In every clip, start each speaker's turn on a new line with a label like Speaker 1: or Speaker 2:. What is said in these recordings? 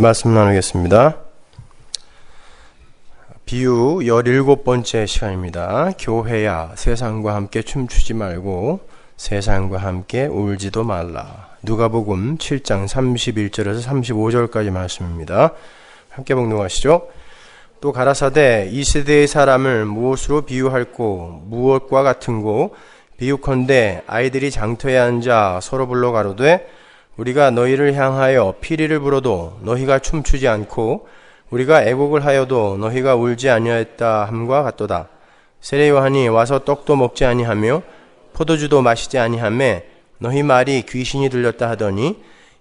Speaker 1: 네, 말씀 나누겠습니다. 비유 17번째 시간입니다. 교회야 세상과 함께 춤추지 말고 세상과 함께 울지도 말라. 누가복음 7장 31절에서 35절까지 말씀입니다. 함께 복동하시죠. 또 가라사대 이 세대의 사람을 무엇으로 비유할꼬 무엇과 같은고 비유컨대 아이들이 장터에 앉아 서로 불러 가로되 우리가 너희를 향하여 피리를 불어도 너희가 춤추지 않고 우리가 애곡을 하여도 너희가 울지 아니하였다 함과 같도다. 세례 요한이 와서 떡도 먹지 아니하며 포도주도 마시지 아니하며 너희 말이 귀신이 들렸다 하더니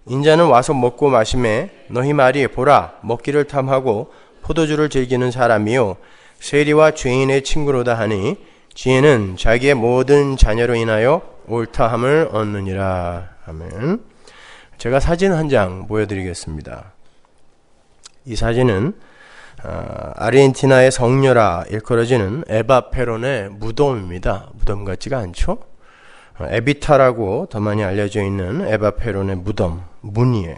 Speaker 1: 인자는 와서 먹고 마심에 너희 말이 보라 먹기를 탐하고 포도주를 즐기는 사람이요 세리와 죄인의 친구로다 하니 지혜는 자기의 모든 자녀로 인하여 옳다함을 얻느니라. 아멘. 제가 사진 한 장 보여드리겠습니다. 이 사진은 어, 아르헨티나의 성녀라 일컬어지는 에바 페론의 무덤입니다. 무덤 같지가 않죠? 어, 에비타라고 더 많이 알려져 있는 에바 페론의 무덤, 문이에요.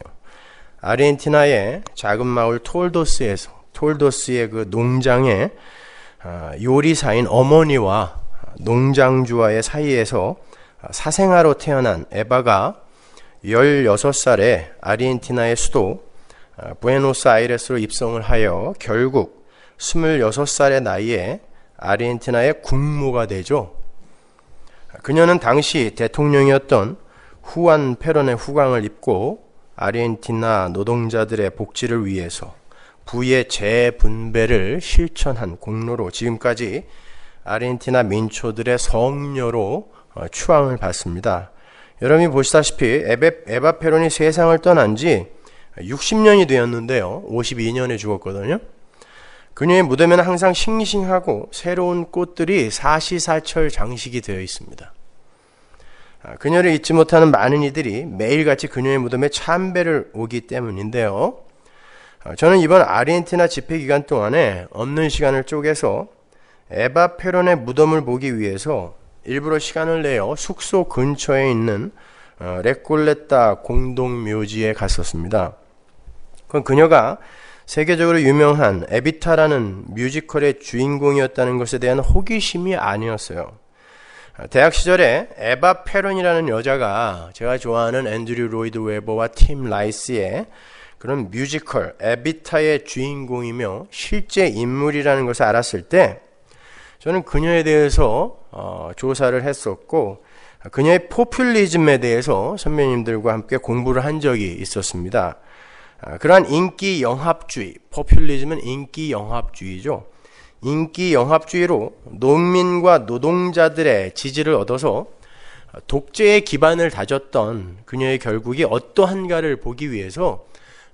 Speaker 1: 아르헨티나의 작은 마을 톨도스에서 톨도스의 그 농장에 어, 요리사인 어머니와 농장주와의 사이에서 사생아로 태어난 에바가 16살에 아르헨티나의 수도 아, 부에노스아이레스로 입성을 하여 결국 26살의 나이에 아르헨티나의 국무가 되죠. 그녀는 당시 대통령이었던 후안 페론의 후광을 입고 아르헨티나 노동자들의 복지를 위해서 부의 재분배를 실천한 공로로 지금까지 아르헨티나 민초들의 성녀로 어, 추앙을 받습니다. 여러분이 보시다시피 에바, 페론이 세상을 떠난 지 60년이 되었는데요. 52년에 죽었거든요. 그녀의 무덤에는 항상 싱싱하고 새로운 꽃들이 사시사철 장식이 되어 있습니다. 아, 그녀를 잊지 못하는 많은 이들이 매일같이 그녀의 무덤에 참배를 오기 때문인데요. 아, 저는 이번 아르헨티나 집회 기간 동안에 없는 시간을 쪼개서 에바 페론의 무덤을 보기 위해서 일부러 시간을 내어 숙소 근처에 있는 어, 레콜레타 공동묘지에 갔었습니다. 그건 그녀가 세계적으로 유명한 에비타라는 뮤지컬의 주인공이었다는 것에 대한 호기심이 아니었어요. 아, 대학 시절에 에바 페론이라는 여자가 제가 좋아하는 앤드류 로이드 웨버와 팀 라이스의 그런 뮤지컬 에비타의 주인공이며 실제 인물이라는 것을 알았을 때 저는 그녀에 대해서 어, 조사를 했었고 그녀의 포퓰리즘에 대해서 선배님들과 함께 공부를 한 적이 있었습니다. 아, 그러한 인기 영합주의, 포퓰리즘은 인기 영합주의죠. 인기 영합주의로 농민과 노동자들의 지지를 얻어서 어, 독재의 기반을 다졌던 그녀의 결국이 어떠한가를 보기 위해서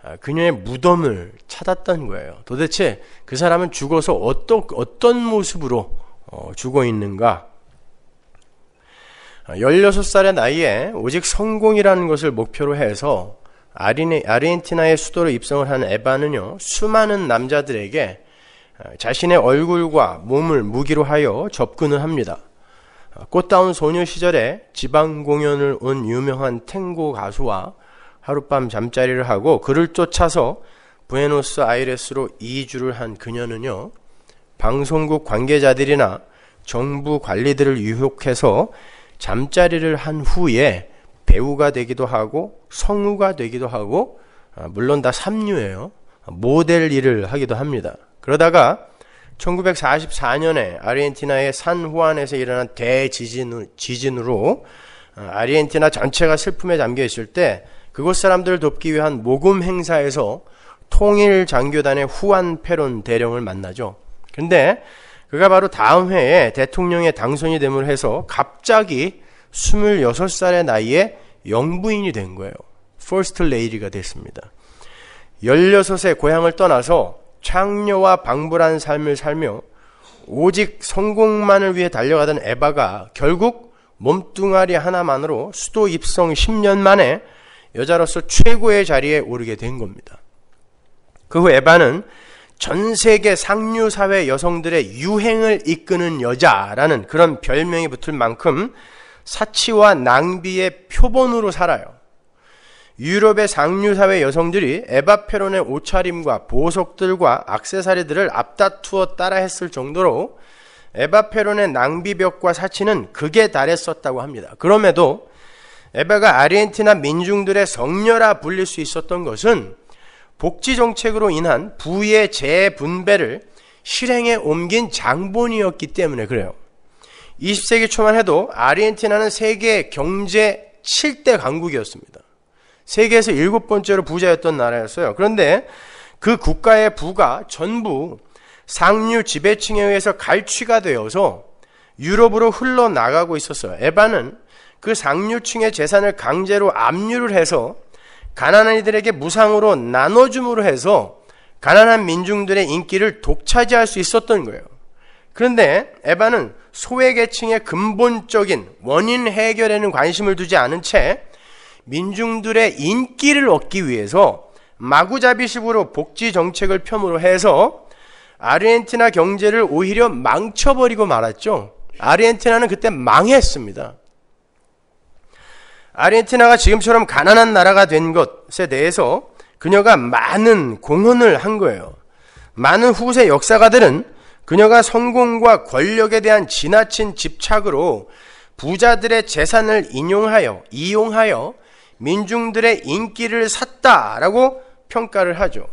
Speaker 1: 아, 그녀의 무덤을 찾았던 거예요. 도대체 그 사람은 죽어서 어떤, 어떤 모습으로 어, 죽어 있는가? 16살의 아, 나이에 오직 성공이라는 것을 목표로 해서 아르헨티나의 수도로 입성을 한 에바는요, 수많은 남자들에게 아, 자신의 얼굴과 몸을 무기로 하여 접근을 합니다. 꽃다운 소녀 시절에 지방 공연을 온 유명한 탱고 가수와 하룻밤 잠자리를 하고 그를 쫓아서 부에노스 아이레스로 이주를 한 그녀는요. 방송국 관계자들이나 정부 관리들을 유혹해서 잠자리를 한 후에 배우가 되기도 하고 성우가 되기도 하고 아, 물론 다 삼류예요. 모델 일을 하기도 합니다. 그러다가 1944년에 아르헨티나의 산후안에서 일어난 대지진으로 아, 아르헨티나 전체가 슬픔에 잠겨 있을 때 그곳 사람들을 돕기 위한 모금 행사에서 통일 장교단의 후안 페론 대령을 만나죠. 근데 그가 바로 다음 해에 대통령에 당선이 됨을 해서 갑자기 26살의 나이에 영부인이 된 거예요. 퍼스트 레이디가 됐습니다. 16세 고향을 떠나서 창녀와 방불한 삶을 살며 오직 성공만을 위해 달려가던 에바가 결국 몸뚱아리 하나만으로 수도 입성 10년 만에 여자로서 최고의 자리에 오르게 된 겁니다. 그 후 에바는 전 세계 상류 사회 여성들의 유행을 이끄는 여자라는 그런 별명이 붙을 만큼 사치와 낭비의 표본으로 살아요. 유럽의 상류 사회 여성들이 에바 페론의 옷차림과 보석들과 악세사리들을 앞다투어 따라했을 정도로 에바 페론의 낭비벽과 사치는 극에 달했었다고 합니다. 그럼에도 에바가 아르헨티나 민중들의 성녀라 불릴 수 있었던 것은 복지 정책으로 인한 부의 재분배를 실행에 옮긴 장본이었기 때문에 그래요. 20세기 초만 해도 아르헨티나는 세계 경제 7대 강국이었습니다. 세계에서 일곱 번째로 부자였던 나라였어요. 그런데 그 국가의 부가 전부 상류 지배층에 의해서 갈취가 되어서 유럽으로 흘러나가고 있었어요. 에바는 그 상류층의 재산을 강제로 압류를 해서 가난한 이들에게 무상으로 나눠줌으로 해서 가난한 민중들의 인기를 독차지할 수 있었던 거예요. 그런데 에바는 소외계층의 근본적인 원인 해결에는 관심을 두지 않은 채 민중들의 인기를 얻기 위해서 마구잡이식으로 복지 정책을 폄으로 해서 아르헨티나 경제를 오히려 망쳐버리고 말았죠. 아르헨티나는 그때 망했습니다. 아르헨티나가 지금처럼 가난한 나라가 된 것에 대해서 그녀가 많은 공헌을 한 거예요. 많은 후세 역사가들은 그녀가 성공과 권력에 대한 지나친 집착으로 부자들의 재산을 인용하여 이용하여 민중들의 인기를 샀다라고 평가를 하죠.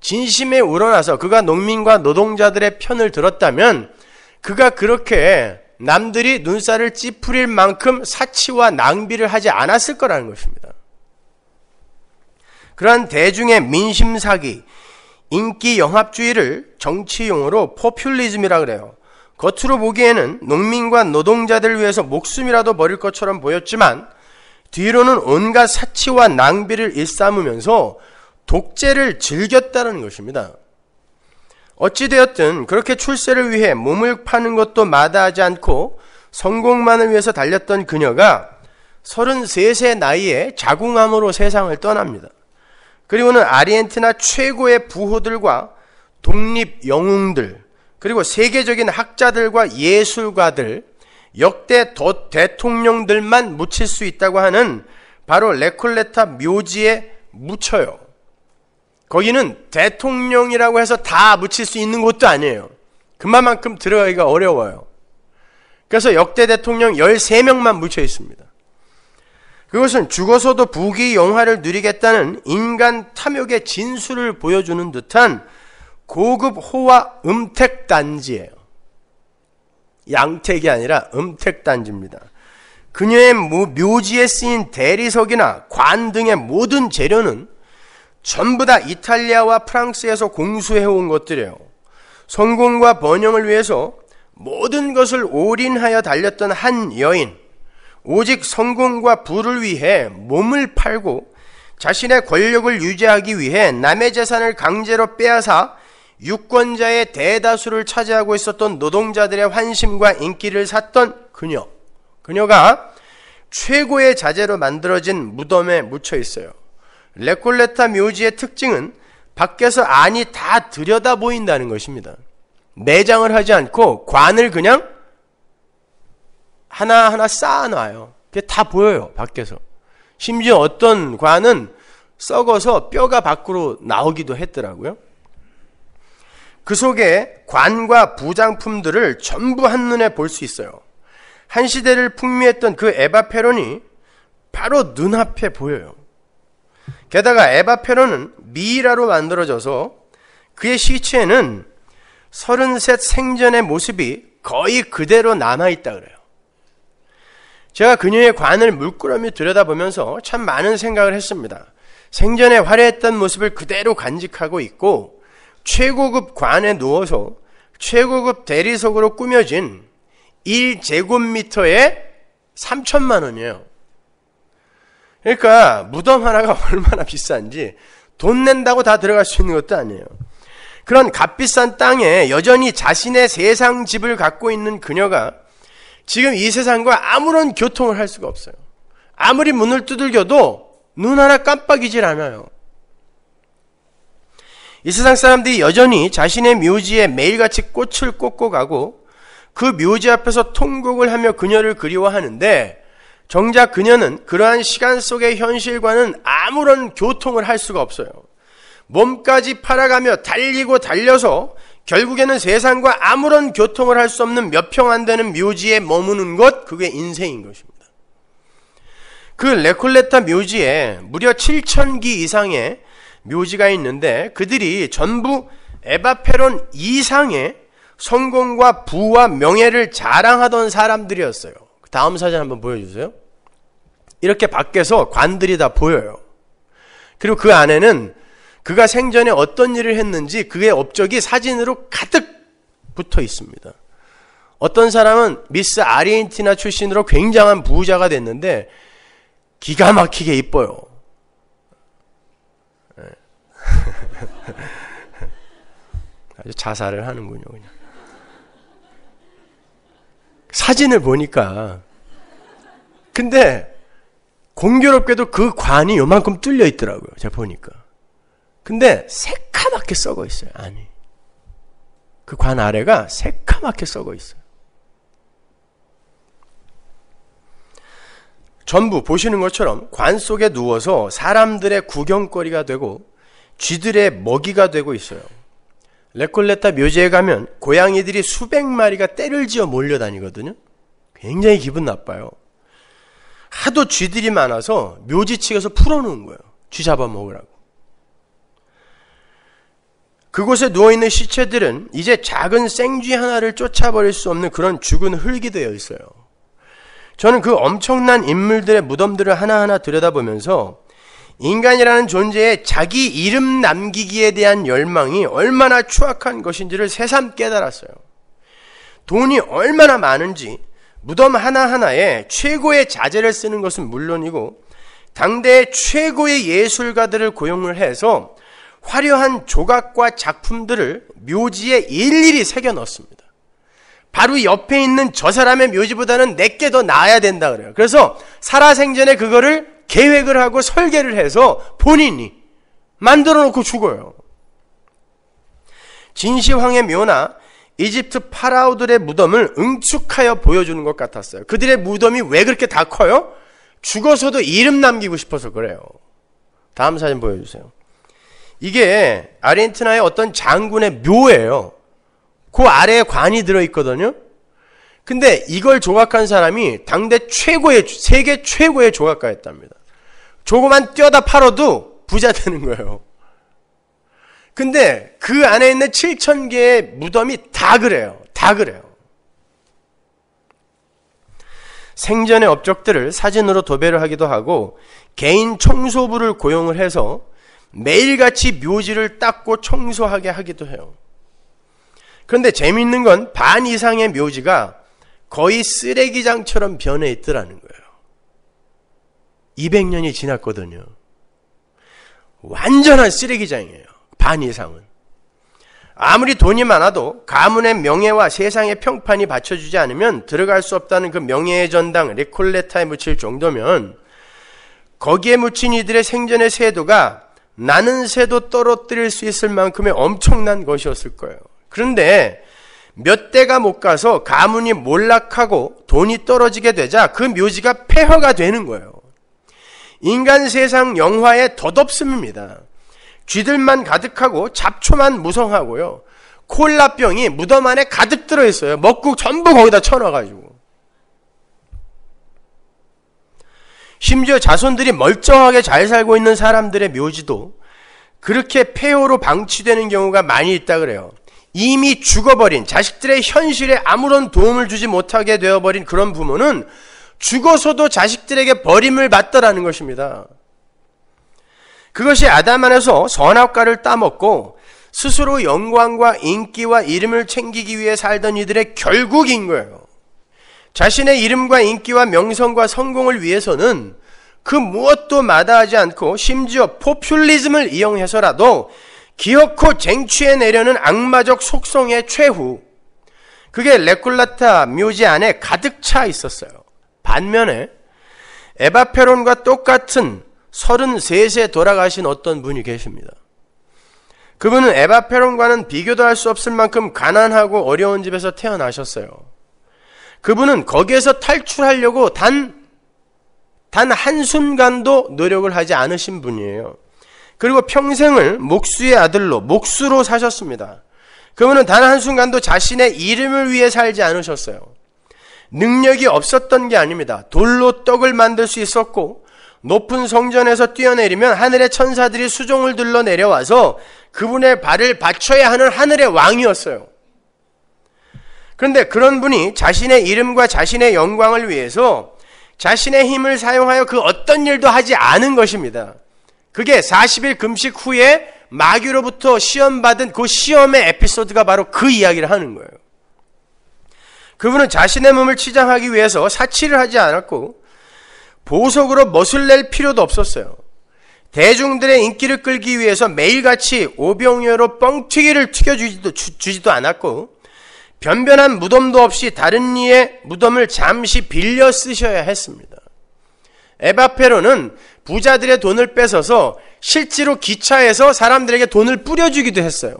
Speaker 1: 진심에 우러나서 그가 농민과 노동자들의 편을 들었다면 그가 그렇게 남들이 눈살을 찌푸릴 만큼 사치와 낭비를 하지 않았을 거라는 것입니다. 그러한 대중의 민심 사기, 인기 영합주의를 정치 용어로 포퓰리즘이라 그래요. 겉으로 보기에는 농민과 노동자들 위해서 목숨이라도 버릴 것처럼 보였지만 뒤로는 온갖 사치와 낭비를 일삼으면서 독재를 즐겼다는 것입니다. 어찌되었든 그렇게 출세를 위해 몸을 파는 것도 마다하지 않고 성공만을 위해서 달렸던 그녀가 33세 나이에 자궁암으로 세상을 떠납니다. 그리고는 아르헨티나 최고의 부호들과 독립 영웅들, 그리고 세계적인 학자들과 예술가들, 역대 대통령들만 묻힐 수 있다고 하는 바로 레콜레타 묘지에 묻혀요. 거기는 대통령이라고 해서 다 묻힐 수 있는 곳도 아니에요. 그만큼 들어가기가 어려워요. 그래서 역대 대통령 13명만 묻혀 있습니다. 그것은 죽어서도 부귀 영화를 누리겠다는 인간 탐욕의 진수를 보여주는 듯한 고급 호화 음택 단지예요. 양택이 아니라 음택 단지입니다. 그녀의 묘지에 쓰인 대리석이나 관 등의 모든 재료는 전부 다 이탈리아와 프랑스에서 공수해온 것들이에요. 성공과 번영을 위해서 모든 것을 올인하여 달렸던 한 여인, 오직 성공과 부를 위해 몸을 팔고 자신의 권력을 유지하기 위해 남의 재산을 강제로 빼앗아 유권자의 대다수를 차지하고 있었던 노동자들의 환심과 인기를 샀던 그녀. 그녀가 최고의 자재로 만들어진 무덤에 묻혀 있어요. 레콜레타 묘지의 특징은 밖에서 안이 다 들여다 보인다는 것입니다. 내장을 하지 않고 관을 그냥 하나하나 쌓아놔요. 그게 다 보여요, 밖에서. 심지어 어떤 관은 썩어서 뼈가 밖으로 나오기도 했더라고요. 그 속에 관과 부장품들을 전부 한눈에 볼 수 있어요. 한 시대를 풍미했던 그 에바페론이 바로 눈앞에 보여요. 게다가 에바페로는 미이라로 만들어져서 그의 시체는 에33 생전의 모습이 거의 그대로 남아있다 그래요. 제가 그녀의 관을 물끄러미 들여다보면서 참 많은 생각을 했습니다. 생전에 화려했던 모습을 그대로 간직하고 있고 최고급 관에 누워서 최고급 대리석으로 꾸며진 1제곱미터에 3천만 원이에요. 그러니까 무덤 하나가 얼마나 비싼지 돈 낸다고 다 들어갈 수 있는 것도 아니에요. 그런 값비싼 땅에 여전히 자신의 세상 집을 갖고 있는 그녀가 지금 이 세상과 아무런 교통을 할 수가 없어요. 아무리 문을 두들겨도 눈 하나 깜빡이질 않아요. 이 세상 사람들이 여전히 자신의 묘지에 매일같이 꽃을 꽂고 가고 그 묘지 앞에서 통곡을 하며 그녀를 그리워하는데 정작 그녀는 그러한 시간 속의 현실과는 아무런 교통을 할 수가 없어요. 몸까지 팔아가며 달리고 달려서 결국에는 세상과 아무런 교통을 할 수 없는 몇 평 안 되는 묘지에 머무는 것, 그게 인생인 것입니다. 그 레콜레타 묘지에 무려 7천기 이상의 묘지가 있는데 그들이 전부 에바페론 이상의 성공과 부와 명예를 자랑하던 사람들이었어요. 그 다음 사진 한번 보여주세요. 이렇게 밖에서 관들이 다 보여요. 그리고 그 안에는 그가 생전에 어떤 일을 했는지 그의 업적이 사진으로 가득 붙어 있습니다. 어떤 사람은 미스 아르헨티나 출신으로 굉장한 부자가 됐는데 기가 막히게 이뻐요. 예. 아주 자살을 하는군요, 그냥. 사진을 보니까. 근데 공교롭게도 그 관이 요만큼 뚫려 있더라고요. 제가 보니까. 근데 새카맣게 썩어 있어요. 아니. 그 관 아래가 새카맣게 썩어 있어요. 전부 보시는 것처럼 관 속에 누워서 사람들의 구경거리가 되고 쥐들의 먹이가 되고 있어요. 레콜레타 묘지에 가면 고양이들이 수백 마리가 떼를 지어 몰려다니거든요. 굉장히 기분 나빠요. 하도 쥐들이 많아서 묘지 측에서 풀어놓은 거예요. 쥐 잡아먹으라고. 그곳에 누워있는 시체들은 이제 작은 생쥐 하나를 쫓아버릴 수 없는 그런 죽은 흙이 되어 있어요. 저는 그 엄청난 인물들의 무덤들을 하나하나 들여다보면서 인간이라는 존재의 자기 이름 남기기에 대한 열망이 얼마나 추악한 것인지를 새삼 깨달았어요. 돈이 얼마나 많은지, 무덤 하나하나에 최고의 자재를 쓰는 것은 물론이고 당대 최고의 예술가들을 고용을 해서 화려한 조각과 작품들을 묘지에 일일이 새겨 넣습니다. 바로 옆에 있는 저 사람의 묘지보다는 내게 더 나아야 된다 그래요. 그래서 살아생전에 그거를 계획을 하고 설계를 해서 본인이 만들어 놓고 죽어요. 진시황의 묘나 이집트 파라오들의 무덤을 응축하여 보여주는 것 같았어요. 그들의 무덤이 왜 그렇게 다 커요? 죽어서도 이름 남기고 싶어서 그래요. 다음 사진 보여주세요. 이게 아르헨티나의 어떤 장군의 묘예요. 그 아래에 관이 들어있거든요. 근데 이걸 조각한 사람이 당대 최고의, 세계 최고의 조각가였답니다. 조그만 뛰어다 팔아도 부자 되는 거예요. 근데 그 안에 있는 7천 개의 무덤이 다 그래요. 다 그래요. 생전의 업적들을 사진으로 도배를 하기도 하고 개인 청소부를 고용을 해서 매일같이 묘지를 닦고 청소하게 하기도 해요. 그런데 재미있는 건 반 이상의 묘지가 거의 쓰레기장처럼 변해 있더라는 거예요. 200년이 지났거든요. 완전한 쓰레기장이에요. 반 이상은. 아무리 돈이 많아도 가문의 명예와 세상의 평판이 받쳐주지 않으면 들어갈 수 없다는 그 명예의 전당 레콜레타에 묻힐 정도면 거기에 묻힌 이들의 생전의 세도가 나는 새도 떨어뜨릴 수 있을 만큼의 엄청난 것이었을 거예요. 그런데 몇 대가 못 가서 가문이 몰락하고 돈이 떨어지게 되자 그 묘지가 폐허가 되는 거예요. 인간 세상 영화의 덧없음입니다. 쥐들만 가득하고 잡초만 무성하고요. 콜라병이 무덤 안에 가득 들어있어요. 먹국 전부 거기다 쳐놔가지고. 심지어 자손들이 멀쩡하게 잘 살고 있는 사람들의 묘지도 그렇게 폐허로 방치되는 경우가 많이 있다 그래요. 이미 죽어버린 자식들의 현실에 아무런 도움을 주지 못하게 되어버린 그런 부모는 죽어서도 자식들에게 버림을 받더라는 것입니다. 그것이 아담 안에서 선악과를 따먹고 스스로 영광과 인기와 이름을 챙기기 위해 살던 이들의 결국인 거예요. 자신의 이름과 인기와 명성과 성공을 위해서는 그 무엇도 마다하지 않고 심지어 포퓰리즘을 이용해서라도 기어코 쟁취해내려는 악마적 속성의 최후. 그게 레쿨라타 묘지 안에 가득 차 있었어요. 반면에 에바페론과 똑같은 33세 돌아가신 어떤 분이 계십니다. 그분은 에바 페론과는 비교도 할 수 없을 만큼 가난하고 어려운 집에서 태어나셨어요. 그분은 거기에서 탈출하려고 단, 단 한순간도 노력을 하지 않으신 분이에요. 그리고 평생을 목수의 아들로, 목수로 사셨습니다. 그분은 단 한순간도 자신의 이름을 위해 살지 않으셨어요. 능력이 없었던 게 아닙니다. 돌로 떡을 만들 수 있었고, 높은 성전에서 뛰어내리면 하늘의 천사들이 수종을 들러 내려와서 그분의 발을 받쳐야 하는 하늘의 왕이었어요. 그런데 그런 분이 자신의 이름과 자신의 영광을 위해서 자신의 힘을 사용하여 그 어떤 일도 하지 않은 것입니다. 그게 40일 금식 후에 마귀로부터 시험받은 그 시험의 에피소드가 바로 그 이야기를 하는 거예요. 그분은 자신의 몸을 치장하기 위해서 사치를 하지 않았고 보석으로 멋을 낼 필요도 없었어요. 대중들의 인기를 끌기 위해서 매일같이 오병여로 뻥튀기를 튀겨주지도 주지도 않았고 변변한 무덤도 없이 다른 이의 무덤을 잠시 빌려 쓰셔야 했습니다. 에바페로는 부자들의 돈을 뺏어서 실제로 기차에서 사람들에게 돈을 뿌려주기도 했어요.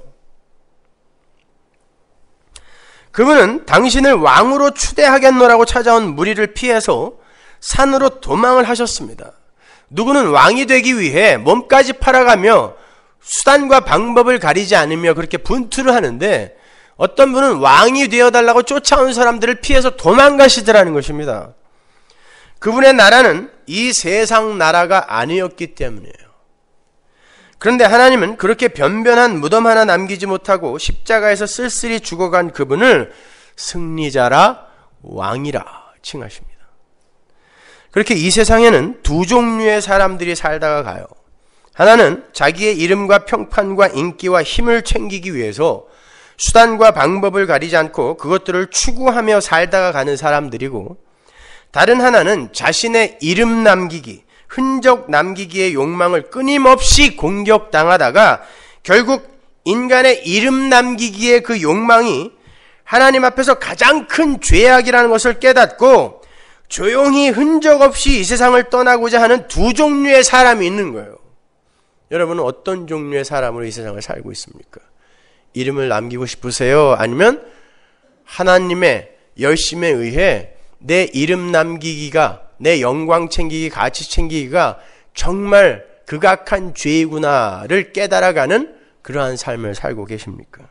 Speaker 1: 그분은 당신을 왕으로 추대하겠노라고 찾아온 무리를 피해서 산으로 도망을 하셨습니다. 누구는 왕이 되기 위해 몸까지 팔아가며 수단과 방법을 가리지 않으며 그렇게 분투를 하는데 어떤 분은 왕이 되어달라고 쫓아온 사람들을 피해서 도망가시더라는 것입니다. 그분의 나라는 이 세상 나라가 아니었기 때문이에요. 그런데 하나님은 그렇게 변변한 무덤 하나 남기지 못하고 십자가에서 쓸쓸히 죽어간 그분을 승리자라 왕이라 칭하십니다. 그렇게 이 세상에는 두 종류의 사람들이 살다가 가요. 하나는 자기의 이름과 평판과 인기와 힘을 챙기기 위해서 수단과 방법을 가리지 않고 그것들을 추구하며 살다가 가는 사람들이고 다른 하나는 자신의 이름 남기기, 흔적 남기기의 욕망을 끊임없이 공격당하다가 결국 인간의 이름 남기기의 그 욕망이 하나님 앞에서 가장 큰 죄악이라는 것을 깨닫고 조용히 흔적 없이 이 세상을 떠나고자 하는 두 종류의 사람이 있는 거예요. 여러분은 어떤 종류의 사람으로 이 세상을 살고 있습니까? 이름을 남기고 싶으세요? 아니면 하나님의 열심에 의해 내 이름 남기기가, 내 영광 챙기기, 가치 챙기기가 정말 극악한 죄이구나를 깨달아가는 그러한 삶을 살고 계십니까?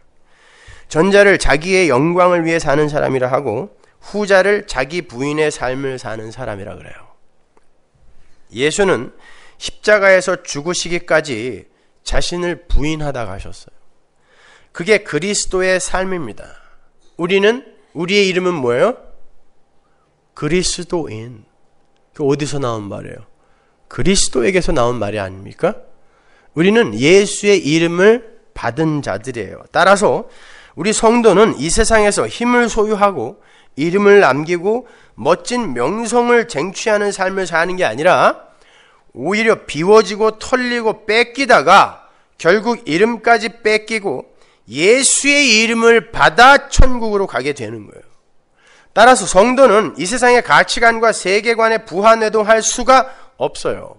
Speaker 1: 전자를 자기의 영광을 위해 사는 사람이라 하고 후자를 자기 부인의 삶을 사는 사람이라 그래요. 예수는 십자가에서 죽으시기까지 자신을 부인하다 가셨어요. 그게 그리스도의 삶입니다. 우리는 우리의 이름은 뭐예요? 그리스도인. 그 어디서 나온 말이에요? 그리스도에게서 나온 말이 아닙니까? 우리는 예수의 이름을 받은 자들이에요. 따라서 우리 성도는 이 세상에서 힘을 소유하고 이름을 남기고 멋진 명성을 쟁취하는 삶을 사는 게 아니라 오히려 비워지고 털리고 뺏기다가 결국 이름까지 뺏기고 예수의 이름을 받아 천국으로 가게 되는 거예요. 따라서 성도는 이 세상의 가치관과 세계관에 부한회동할 수가 없어요.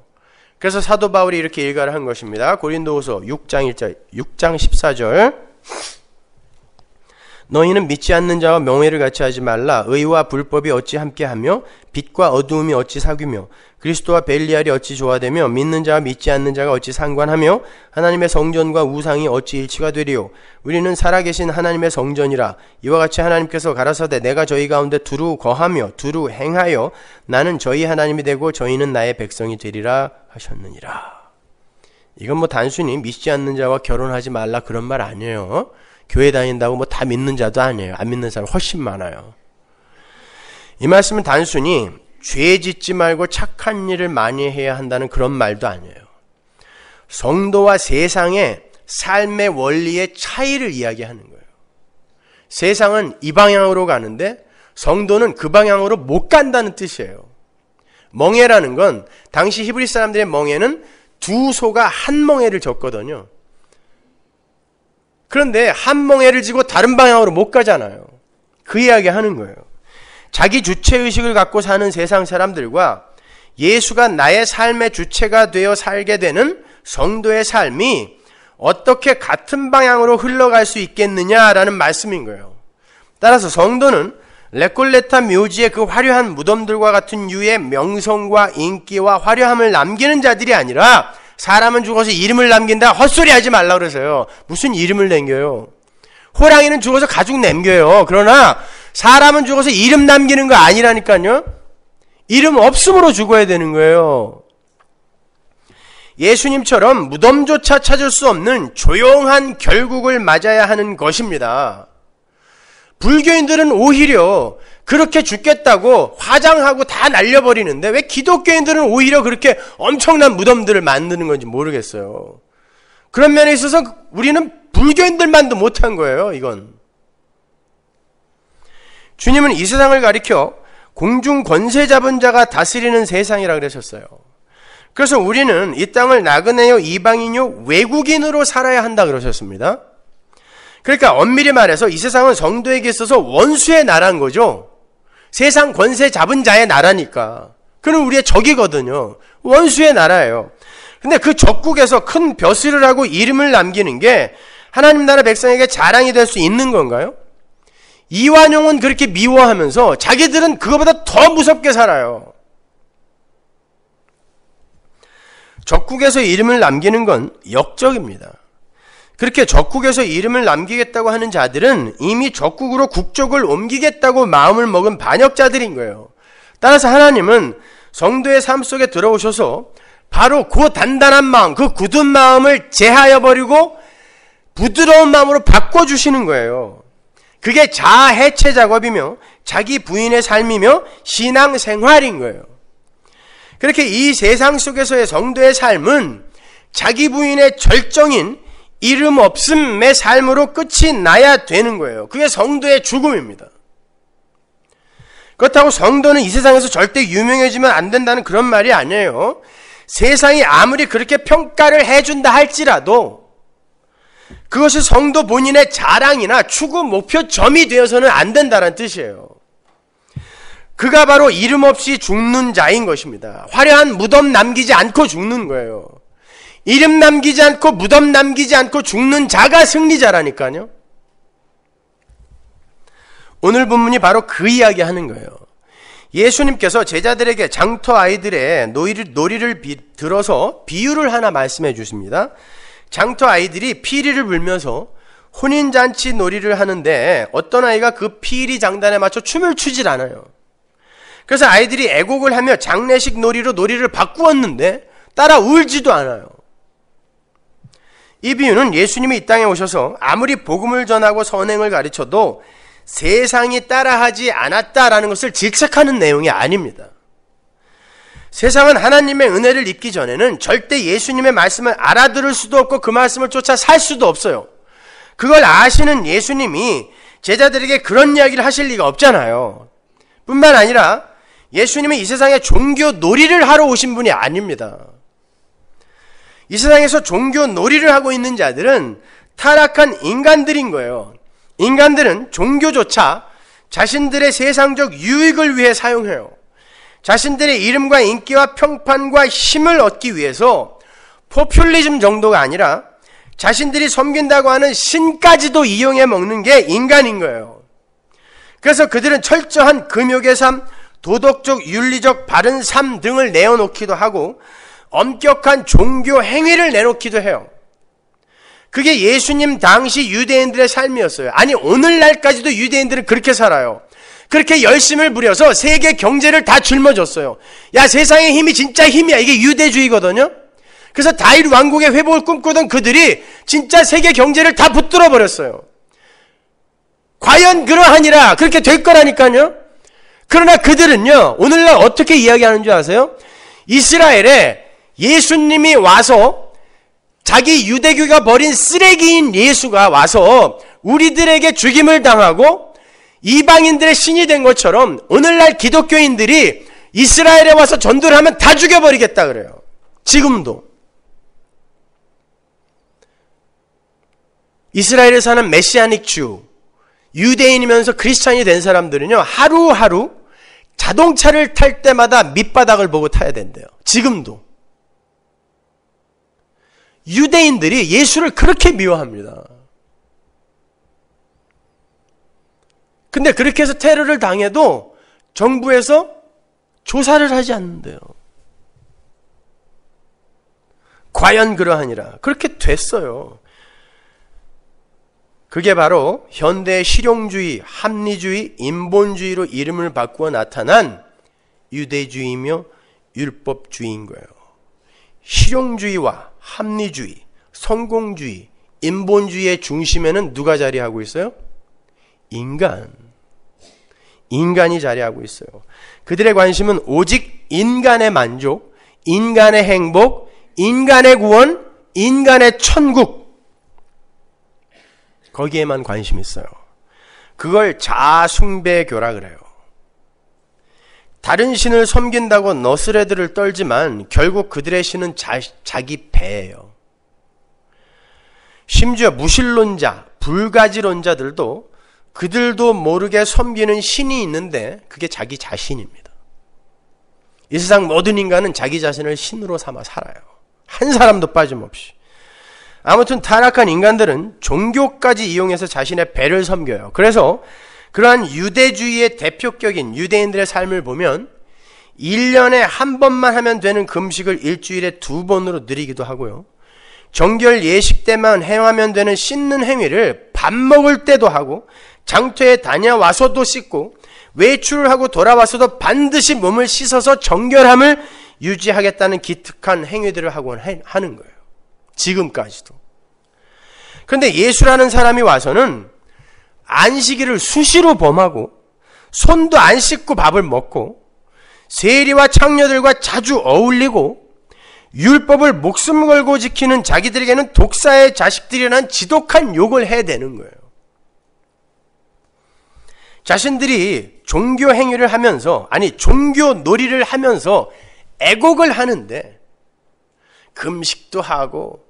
Speaker 1: 그래서 사도 바울이 이렇게 일가를 한 것입니다. 고린도후서 6장 1절, 6장 14절. 너희는 믿지 않는 자와 명예를 같이 하지 말라. 의와 불법이 어찌 함께하며 빛과 어두움이 어찌 사귀며 그리스도와 벨리알이 어찌 조화되며 믿는 자와 믿지 않는 자가 어찌 상관하며 하나님의 성전과 우상이 어찌 일치가 되리요 우리는 살아계신 하나님의 성전이라 이와 같이 하나님께서 가라사대 내가 저희 가운데 두루 거하며 두루 행하여 나는 저희 하나님이 되고 저희는 나의 백성이 되리라 하셨느니라. 이건 뭐 단순히 믿지 않는 자와 결혼하지 말라 그런 말 아니에요. 교회 다닌다고 뭐다 믿는 자도 아니에요. 안 믿는 사람 훨씬 많아요. 이 말씀은 단순히 죄 짓지 말고 착한 일을 많이 해야 한다는 그런 말도 아니에요. 성도와 세상의 삶의 원리의 차이를 이야기하는 거예요. 세상은 이 방향으로 가는데 성도는 그 방향으로 못 간다는 뜻이에요. 멍해라는 건 당시 히브리 사람들의 멍해는 두 소가 한 멍해를 졌거든요. 그런데 한 멍해를 지고 다른 방향으로 못 가잖아요. 그 이야기 하는 거예요. 자기 주체의식을 갖고 사는 세상 사람들과 예수가 나의 삶의 주체가 되어 살게 되는 성도의 삶이 어떻게 같은 방향으로 흘러갈 수 있겠느냐라는 말씀인 거예요. 따라서 성도는 레콜레타 묘지의 그 화려한 무덤들과 같은 유의 명성과 인기와 화려함을 남기는 자들이 아니라 사람은 죽어서 이름을 남긴다. 헛소리 하지 말라 그래서요. 무슨 이름을 남겨요? 호랑이는 죽어서 가죽 남겨요. 그러나 사람은 죽어서 이름 남기는 거 아니라니까요. 이름 없음으로 죽어야 되는 거예요. 예수님처럼 무덤조차 찾을 수 없는 조용한 결국을 맞아야 하는 것입니다. 불교인들은 오히려 그렇게 죽겠다고 화장하고 다 날려버리는데 왜 기독교인들은 오히려 그렇게 엄청난 무덤들을 만드는 건지 모르겠어요. 그런 면에 있어서 우리는 불교인들만도 못한 거예요, 이건. 주님은 이 세상을 가리켜 공중 권세 잡은 자가 다스리는 세상이라 그러셨어요. 그래서 우리는 이 땅을 나그네요, 이방인요, 외국인으로 살아야 한다 그러셨습니다. 그러니까 엄밀히 말해서 이 세상은 성도에게 있어서 원수의 나라인 거죠. 세상 권세 잡은 자의 나라니까. 그는 우리의 적이거든요. 원수의 나라예요. 근데 그 적국에서 큰 벼슬을 하고 이름을 남기는 게 하나님 나라 백성에게 자랑이 될 수 있는 건가요? 이완용은 그렇게 미워하면서 자기들은 그거보다 더 무섭게 살아요. 적국에서 이름을 남기는 건 역적입니다. 그렇게 적국에서 이름을 남기겠다고 하는 자들은 이미 적국으로 국적을 옮기겠다고 마음을 먹은 반역자들인 거예요. 따라서 하나님은 성도의 삶 속에 들어오셔서 바로 그 단단한 마음, 그 굳은 마음을 제하여 버리고 부드러운 마음으로 바꿔 주시는 거예요. 그게 자아 해체 작업이며 자기 부인의 삶이며 신앙 생활인 거예요. 그렇게 이 세상 속에서의 성도의 삶은 자기 부인의 절정인 이름 없음의 삶으로 끝이 나야 되는 거예요. 그게 성도의 죽음입니다. 그렇다고 성도는 이 세상에서 절대 유명해지면 안 된다는 그런 말이 아니에요. 세상이 아무리 그렇게 평가를 해준다 할지라도 그것이 성도 본인의 자랑이나 추구 목표점이 되어서는 안 된다는 뜻이에요. 그가 바로 이름 없이 죽는 자인 것입니다. 화려한 무덤 남기지 않고 죽는 거예요. 이름 남기지 않고 무덤 남기지 않고 죽는 자가 승리자라니까요. 오늘 본문이 바로 그 이야기 하는 거예요. 예수님께서 제자들에게 장터 아이들의 놀이를, 놀이를 비, 들어서 비유를 하나 말씀해 주십니다. 장터 아이들이 피리를 불면서 혼인잔치 놀이를 하는데 어떤 아이가 그 피리 장단에 맞춰 춤을 추질 않아요. 그래서 아이들이 애곡을 하며 장례식 놀이로 놀이를 바꾸었는데 따라 울지도 않아요. 이 비유는 예수님이 이 땅에 오셔서 아무리 복음을 전하고 선행을 가르쳐도 세상이 따라하지 않았다라는 것을 질책하는 내용이 아닙니다. 세상은 하나님의 은혜를 입기 전에는 절대 예수님의 말씀을 알아들을 수도 없고 그 말씀을 쫓아 살 수도 없어요. 그걸 아시는 예수님이 제자들에게 그런 이야기를 하실 리가 없잖아요. 뿐만 아니라 예수님이 이 세상에 종교 놀이를 하러 오신 분이 아닙니다. 이 세상에서 종교 놀이를 하고 있는 자들은 타락한 인간들인 거예요. 인간들은 종교조차 자신들의 세상적 유익을 위해 사용해요. 자신들의 이름과 인기와 평판과 힘을 얻기 위해서 포퓰리즘 정도가 아니라 자신들이 섬긴다고 하는 신까지도 이용해 먹는 게 인간인 거예요. 그래서 그들은 철저한 금욕의 삶, 도덕적, 윤리적, 바른 삶 등을 내어놓기도 하고 엄격한 종교 행위를 내놓기도 해요. 그게 예수님 당시 유대인들의 삶이었어요. 아니, 오늘날까지도 유대인들은 그렇게 살아요. 그렇게 열심을 부려서 세계 경제를 다 짊어졌어요. 야, 세상의 힘이 진짜 힘이야. 이게 유대주의거든요? 그래서 다일 왕국의 회복을 꿈꾸던 그들이 진짜 세계 경제를 다 붙들어 버렸어요. 과연 그러하니라 그렇게 될 거라니까요. 그러나 그들은요 오늘날 어떻게 이야기하는 줄 아세요? 이스라엘에 예수님이 와서 자기 유대교가 버린 쓰레기인 예수가 와서 우리들에게 죽임을 당하고 이방인들의 신이 된 것처럼 오늘날 기독교인들이 이스라엘에 와서 전도를 하면 다 죽여버리겠다 그래요. 지금도. 이스라엘에 사는 메시아닉 주, 유대인이면서 크리스찬이 된 사람들은요, 하루하루 자동차를 탈 때마다 밑바닥을 보고 타야 된대요. 지금도. 유대인들이 예수를 그렇게 미워합니다. 근데 그렇게 해서 테러를 당해도 정부에서 조사를 하지 않는데요. 과연 그러하니라. 그렇게 됐어요. 그게 바로 현대 실용주의, 합리주의, 인본주의로 이름을 바꾸어 나타난 유대주의며 이 율법주의인 거예요. 실용주의와 합리주의, 성공주의, 인본주의의 중심에는 누가 자리하고 있어요? 인간. 인간이 자리하고 있어요. 그들의 관심은 오직 인간의 만족, 인간의 행복, 인간의 구원, 인간의 천국. 거기에만 관심 있어요. 그걸 자숭배 교라 그래요. 다른 신을 섬긴다고 너스레들을 떨지만 결국 그들의 신은 자, 자기 배예요. 심지어 무신론자, 불가지론자들도 그들도 모르게 섬기는 신이 있는데 그게 자기 자신입니다. 이 세상 모든 인간은 자기 자신을 신으로 삼아 살아요. 한 사람도 빠짐없이. 아무튼 타락한 인간들은 종교까지 이용해서 자신의 배를 섬겨요. 그래서 그러한 유대주의의 대표격인 유대인들의 삶을 보면 1년에 한 번만 하면 되는 금식을 일주일에 두 번으로 늘리기도 하고요. 정결 예식 때만 행하면 되는 씻는 행위를 밥 먹을 때도 하고 장터에 다녀와서도 씻고 외출을 하고 돌아와서도 반드시 몸을 씻어서 정결함을 유지하겠다는 기특한 행위들을 하곤 하는 거예요. 지금까지도. 그런데 예수라는 사람이 와서는 안식일을 수시로 범하고 손도 안 씻고 밥을 먹고 세리와 창녀들과 자주 어울리고 율법을 목숨 걸고 지키는 자기들에게는 독사의 자식들이란 지독한 욕을 해야되는 거예요. 자신들이 종교 행위를 하면서 아니 종교 놀이를 하면서 애곡을 하는데 금식도 하고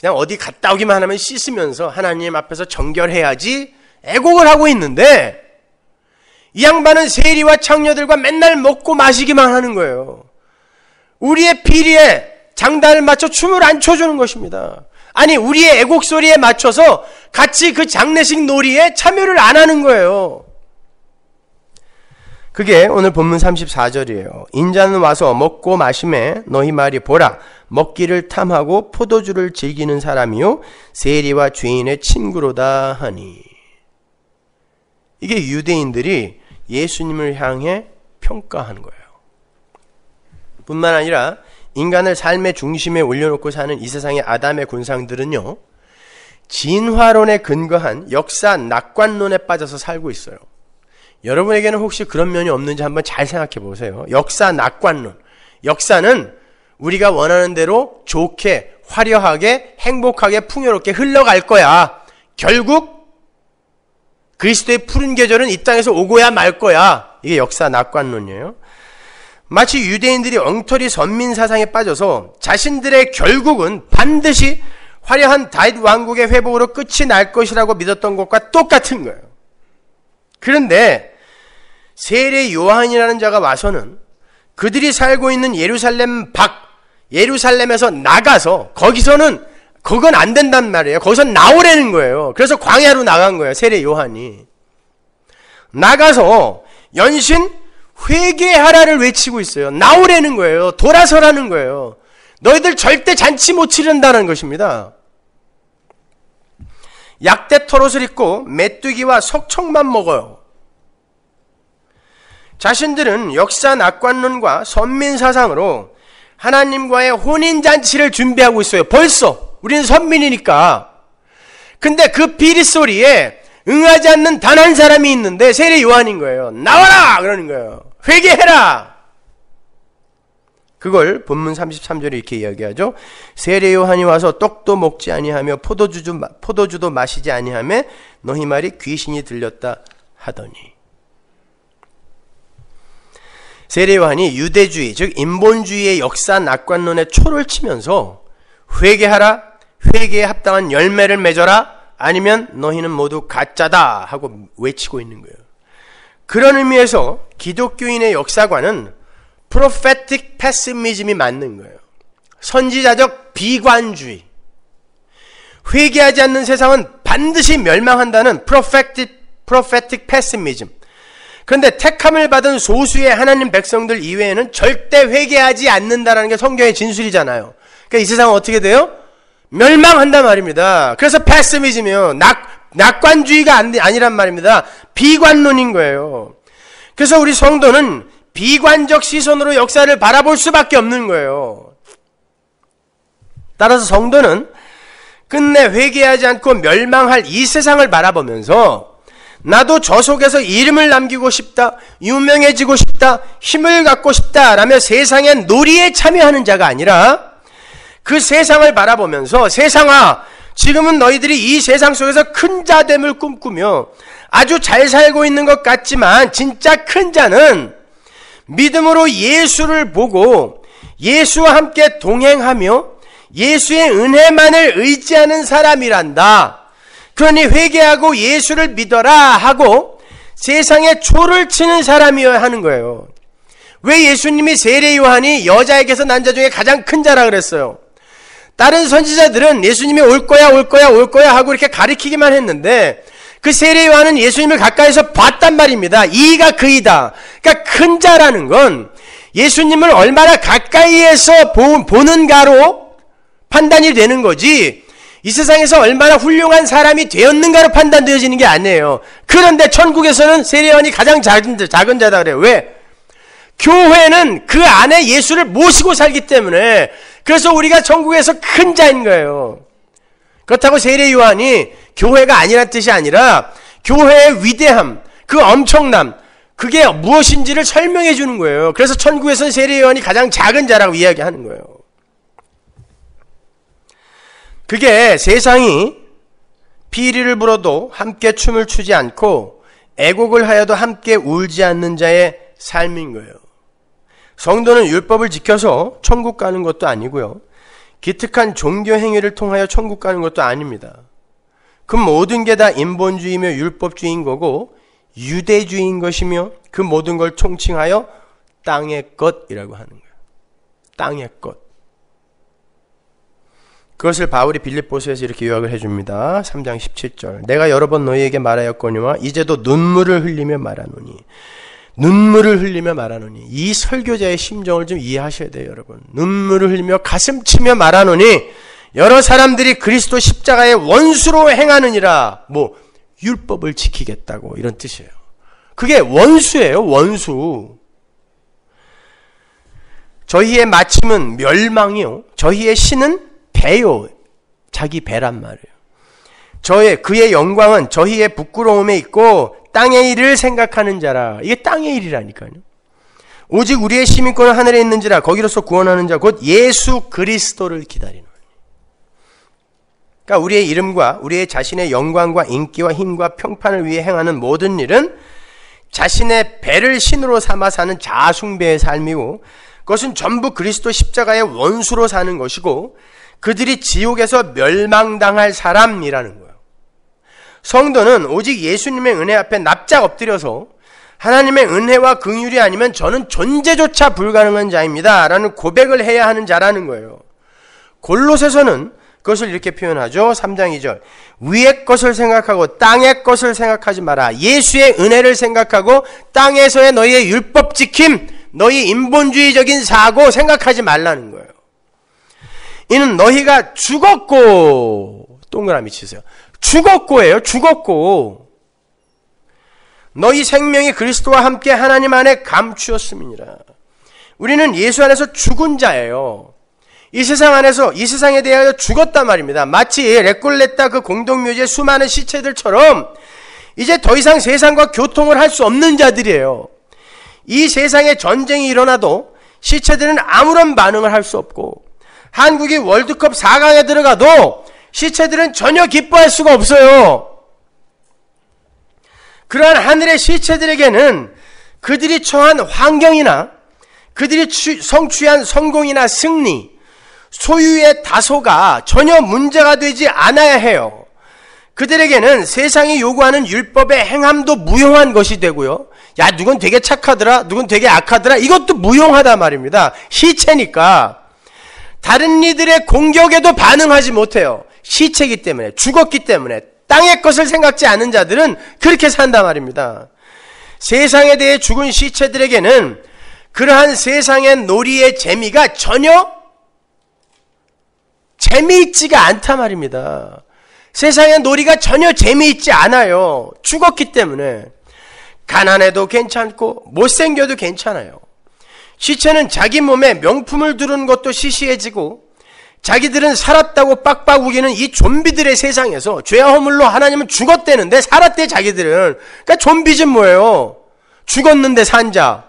Speaker 1: 그냥 어디 갔다 오기만 하면 씻으면서 하나님 앞에서 정결해야지 애곡을 하고 있는데 이 양반은 세리와 창녀들과 맨날 먹고 마시기만 하는 거예요. 우리의 비리에 장단을 맞춰 춤을 안 춰주는 것입니다. 아니 우리의 애곡 소리에 맞춰서 같이 그 장례식 놀이에 참여를 안 하는 거예요. 그게 오늘 본문 34절이에요. 인자는 와서 먹고 마심에 너희 말이 보라. 먹기를 탐하고 포도주를 즐기는 사람이요. 세리와 죄인의 친구로다 하니. 이게 유대인들이 예수님을 향해 평가한 거예요. 뿐만 아니라 인간을 삶의 중심에 올려놓고 사는 이 세상의 아담의 군상들은요. 진화론에 근거한 역사 낙관론에 빠져서 살고 있어요. 여러분에게는 혹시 그런 면이 없는지 한번 잘 생각해 보세요. 역사 낙관론. 역사는 우리가 원하는 대로 좋게, 화려하게, 행복하게, 풍요롭게 흘러갈 거야. 결국 그리스도의 푸른 계절은 이 땅에서 오고야 말 거야. 이게 역사 낙관론이에요. 마치 유대인들이 엉터리 선민 사상에 빠져서 자신들의 결국은 반드시 화려한 다윗 왕국의 회복으로 끝이 날 것이라고 믿었던 것과 똑같은 거예요. 그런데 세례 요한이라는 자가 와서는 그들이 살고 있는 예루살렘 밖 예루살렘에서 나가서 거기서는 그건 안 된단 말이에요. 거기서 나오라는 거예요. 그래서 광야로 나간 거예요. 세례 요한이. 나가서 연신 회개하라를 외치고 있어요. 나오라는 거예요. 돌아서라는 거예요. 너희들 절대 잔치 못 치른다는 것입니다. 약대 털옷을 입고 메뚜기와 석청만 먹어요. 자신들은 역사 낙관론과 선민사상으로 하나님과의 혼인잔치를 준비하고 있어요. 벌써. 우리는 선민이니까. 근데 그 비리 소리에 응하지 않는 단 한 사람이 있는데 세례 요한인 거예요. 나와라! 그러는 거예요. 회개해라! 그걸 본문 33절에 이렇게 이야기하죠. 세례 요한이 와서 떡도 먹지 아니하며 포도주도, 포도주도 마시지 아니하며 너희 말이 귀신이 들렸다 하더니. 세례 요한이 유대주의, 즉 인본주의의 역사 낙관론에 초를 치면서 회개하라, 회개에 합당한 열매를 맺어라 아니면 너희는 모두 가짜다 하고 외치고 있는 거예요. 그런 의미에서 기독교인의 역사관은 프로페틱 패스미즘이 맞는 거예요. 선지자적 비관주의. 회개하지 않는 세상은 반드시 멸망한다는 프로페틱 프로페틱 패스미즘. 그런데 택함을 받은 소수의 하나님 백성들 이외에는 절대 회개하지 않는다라는 게 성경의 진술이잖아요. 그러니까 이 세상은 어떻게 돼요? 멸망한단 말입니다. 그래서 패스미즘이요. 낙, 낙관주의가 아니란 말입니다. 비관론인 거예요. 그래서 우리 성도는 비관적 시선으로 역사를 바라볼 수밖에 없는 거예요. 따라서 성도는 끝내 회개하지 않고 멸망할 이 세상을 바라보면서 나도 저 속에서 이름을 남기고 싶다, 유명해지고 싶다, 힘을 갖고 싶다, 라며 세상의 놀이에 참여하는 자가 아니라 그 세상을 바라보면서 세상아 지금은 너희들이 이 세상 속에서 큰 자됨을 꿈꾸며 아주 잘 살고 있는 것 같지만 진짜 큰 자는 믿음으로 예수를 보고 예수와 함께 동행하며 예수의 은혜만을 의지하는 사람이란다. 그러니 회개하고 예수를 믿어라 하고 세상에 초를 치는 사람이어야 하는 거예요. 왜 예수님이 세례 요한이 여자에게서 난자 중에 가장 큰 자라 그랬어요? 다른 선지자들은 예수님이 올 거야, 올 거야, 올 거야 하고 이렇게 가리키기만 했는데 그 세례 요한은 예수님을 가까이서 봤단 말입니다. 이가 그이다. 그러니까 큰 자라는 건 예수님을 얼마나 가까이에서 보는가로 판단이 되는 거지 이 세상에서 얼마나 훌륭한 사람이 되었는가로 판단되어지는 게 아니에요. 그런데 천국에서는 세례원이 가장 작은, 작은 자다 그래요. 왜? 교회는 그 안에 예수를 모시고 살기 때문에 그래서 우리가 천국에서 큰 자인 거예요. 그렇다고 세례 요한이 교회가 아니란 뜻이 아니라 교회의 위대함, 그 엄청남, 그게 무엇인지를 설명해 주는 거예요. 그래서 천국에서는 세례 요한이 가장 작은 자라고 이야기하는 거예요. 그게 세상이 피리를 불어도 함께 춤을 추지 않고 애곡을 하여도 함께 울지 않는 자의 삶인 거예요. 성도는 율법을 지켜서 천국 가는 것도 아니고요. 기특한 종교 행위를 통하여 천국 가는 것도 아닙니다. 그 모든 게 다 인본주의며 율법주의인 거고 유대주의인 것이며 그 모든 걸 총칭하여 땅의 것이라고 하는 거예요. 땅의 것. 그것을 바울이 빌립보서에서 이렇게 요약을 해줍니다. 3장 17절. 내가 여러 번 너희에게 말하였거니와 이제도 눈물을 흘리며 말하노니 눈물을 흘리며 말하노니 이 설교자의 심정을 좀 이해하셔야 돼요, 여러분. 눈물을 흘리며 가슴 치며 말하노니 여러 사람들이 그리스도 십자가의 원수로 행하느니라. 뭐 율법을 지키겠다고 이런 뜻이에요. 그게 원수예요, 원수. 저희의 마침은 멸망이요. 저희의 신은 배요. 자기 배란 말이에요. 저의 그의 영광은 저희의 부끄러움에 있고 땅의 일을 생각하는 자라. 이게 땅의 일이라니까요. 오직 우리의 시민권은 하늘에 있는지라 거기로서 구원하는 자 곧 예수 그리스도를 기다리는 그러니까 우리의 이름과 우리의 자신의 영광과 인기와 힘과 평판을 위해 행하는 모든 일은 자신의 배를 신으로 삼아 사는 자숭배의 삶이고 그것은 전부 그리스도 십자가의 원수로 사는 것이고 그들이 지옥에서 멸망당할 사람이라는 거예요. 성도는 오직 예수님의 은혜 앞에 납작 엎드려서 하나님의 은혜와 긍휼이 아니면 저는 존재조차 불가능한 자입니다. 라는 고백을 해야 하는 자라는 거예요. 골로새서는 그것을 이렇게 표현하죠. 3장 2절. 위의 것을 생각하고 땅의 것을 생각하지 마라. 예수의 은혜를 생각하고 땅에서의 너희의 율법 지킴, 너희 인본주의적인 사고 생각하지 말라는 거예요. 이는 너희가 죽었고 동그라미 치세요. 죽었고예요. 죽었고 너희 생명이 그리스도와 함께 하나님 안에 감추었음이니라. 우리는 예수 안에서 죽은 자예요. 이 세상 안에서 이 세상에 대하여 죽었단 말입니다. 마치 레꼴레타 그 공동묘지의 수많은 시체들처럼 이제 더 이상 세상과 교통을 할 수 없는 자들이에요. 이 세상에 전쟁이 일어나도 시체들은 아무런 반응을 할 수 없고 한국이 월드컵 4강에 들어가도 시체들은 전혀 기뻐할 수가 없어요. 그러한 하늘의 시체들에게는 그들이 처한 환경이나 그들이 성취한 성공이나 승리, 소유의 다소가 전혀 문제가 되지 않아야 해요. 그들에게는 세상이 요구하는 율법의 행함도 무용한 것이 되고요. 야, 누군 되게 착하더라, 누군 되게 악하더라, 이것도 무용하다 말입니다. 시체니까. 다른 이들의 공격에도 반응하지 못해요. 시체기 이 때문에 죽었기 때문에 땅의 것을 생각지 않은 자들은 그렇게 산다 말입니다. 세상에 대해 죽은 시체들에게는 그러한 세상의 놀이의 재미가 전혀 재미있지가 않다 말입니다. 세상의 놀이가 전혀 재미있지 않아요. 죽었기 때문에. 가난해도 괜찮고 못생겨도 괜찮아요. 시체는 자기 몸에 명품을 두른 것도 시시해지고 자기들은 살았다고 빡빡 우기는 이 좀비들의 세상에서 죄와 허물로 하나님은 죽었대는데 살았대 자기들은. 그러니까 좀비지 뭐예요? 죽었는데 산 자.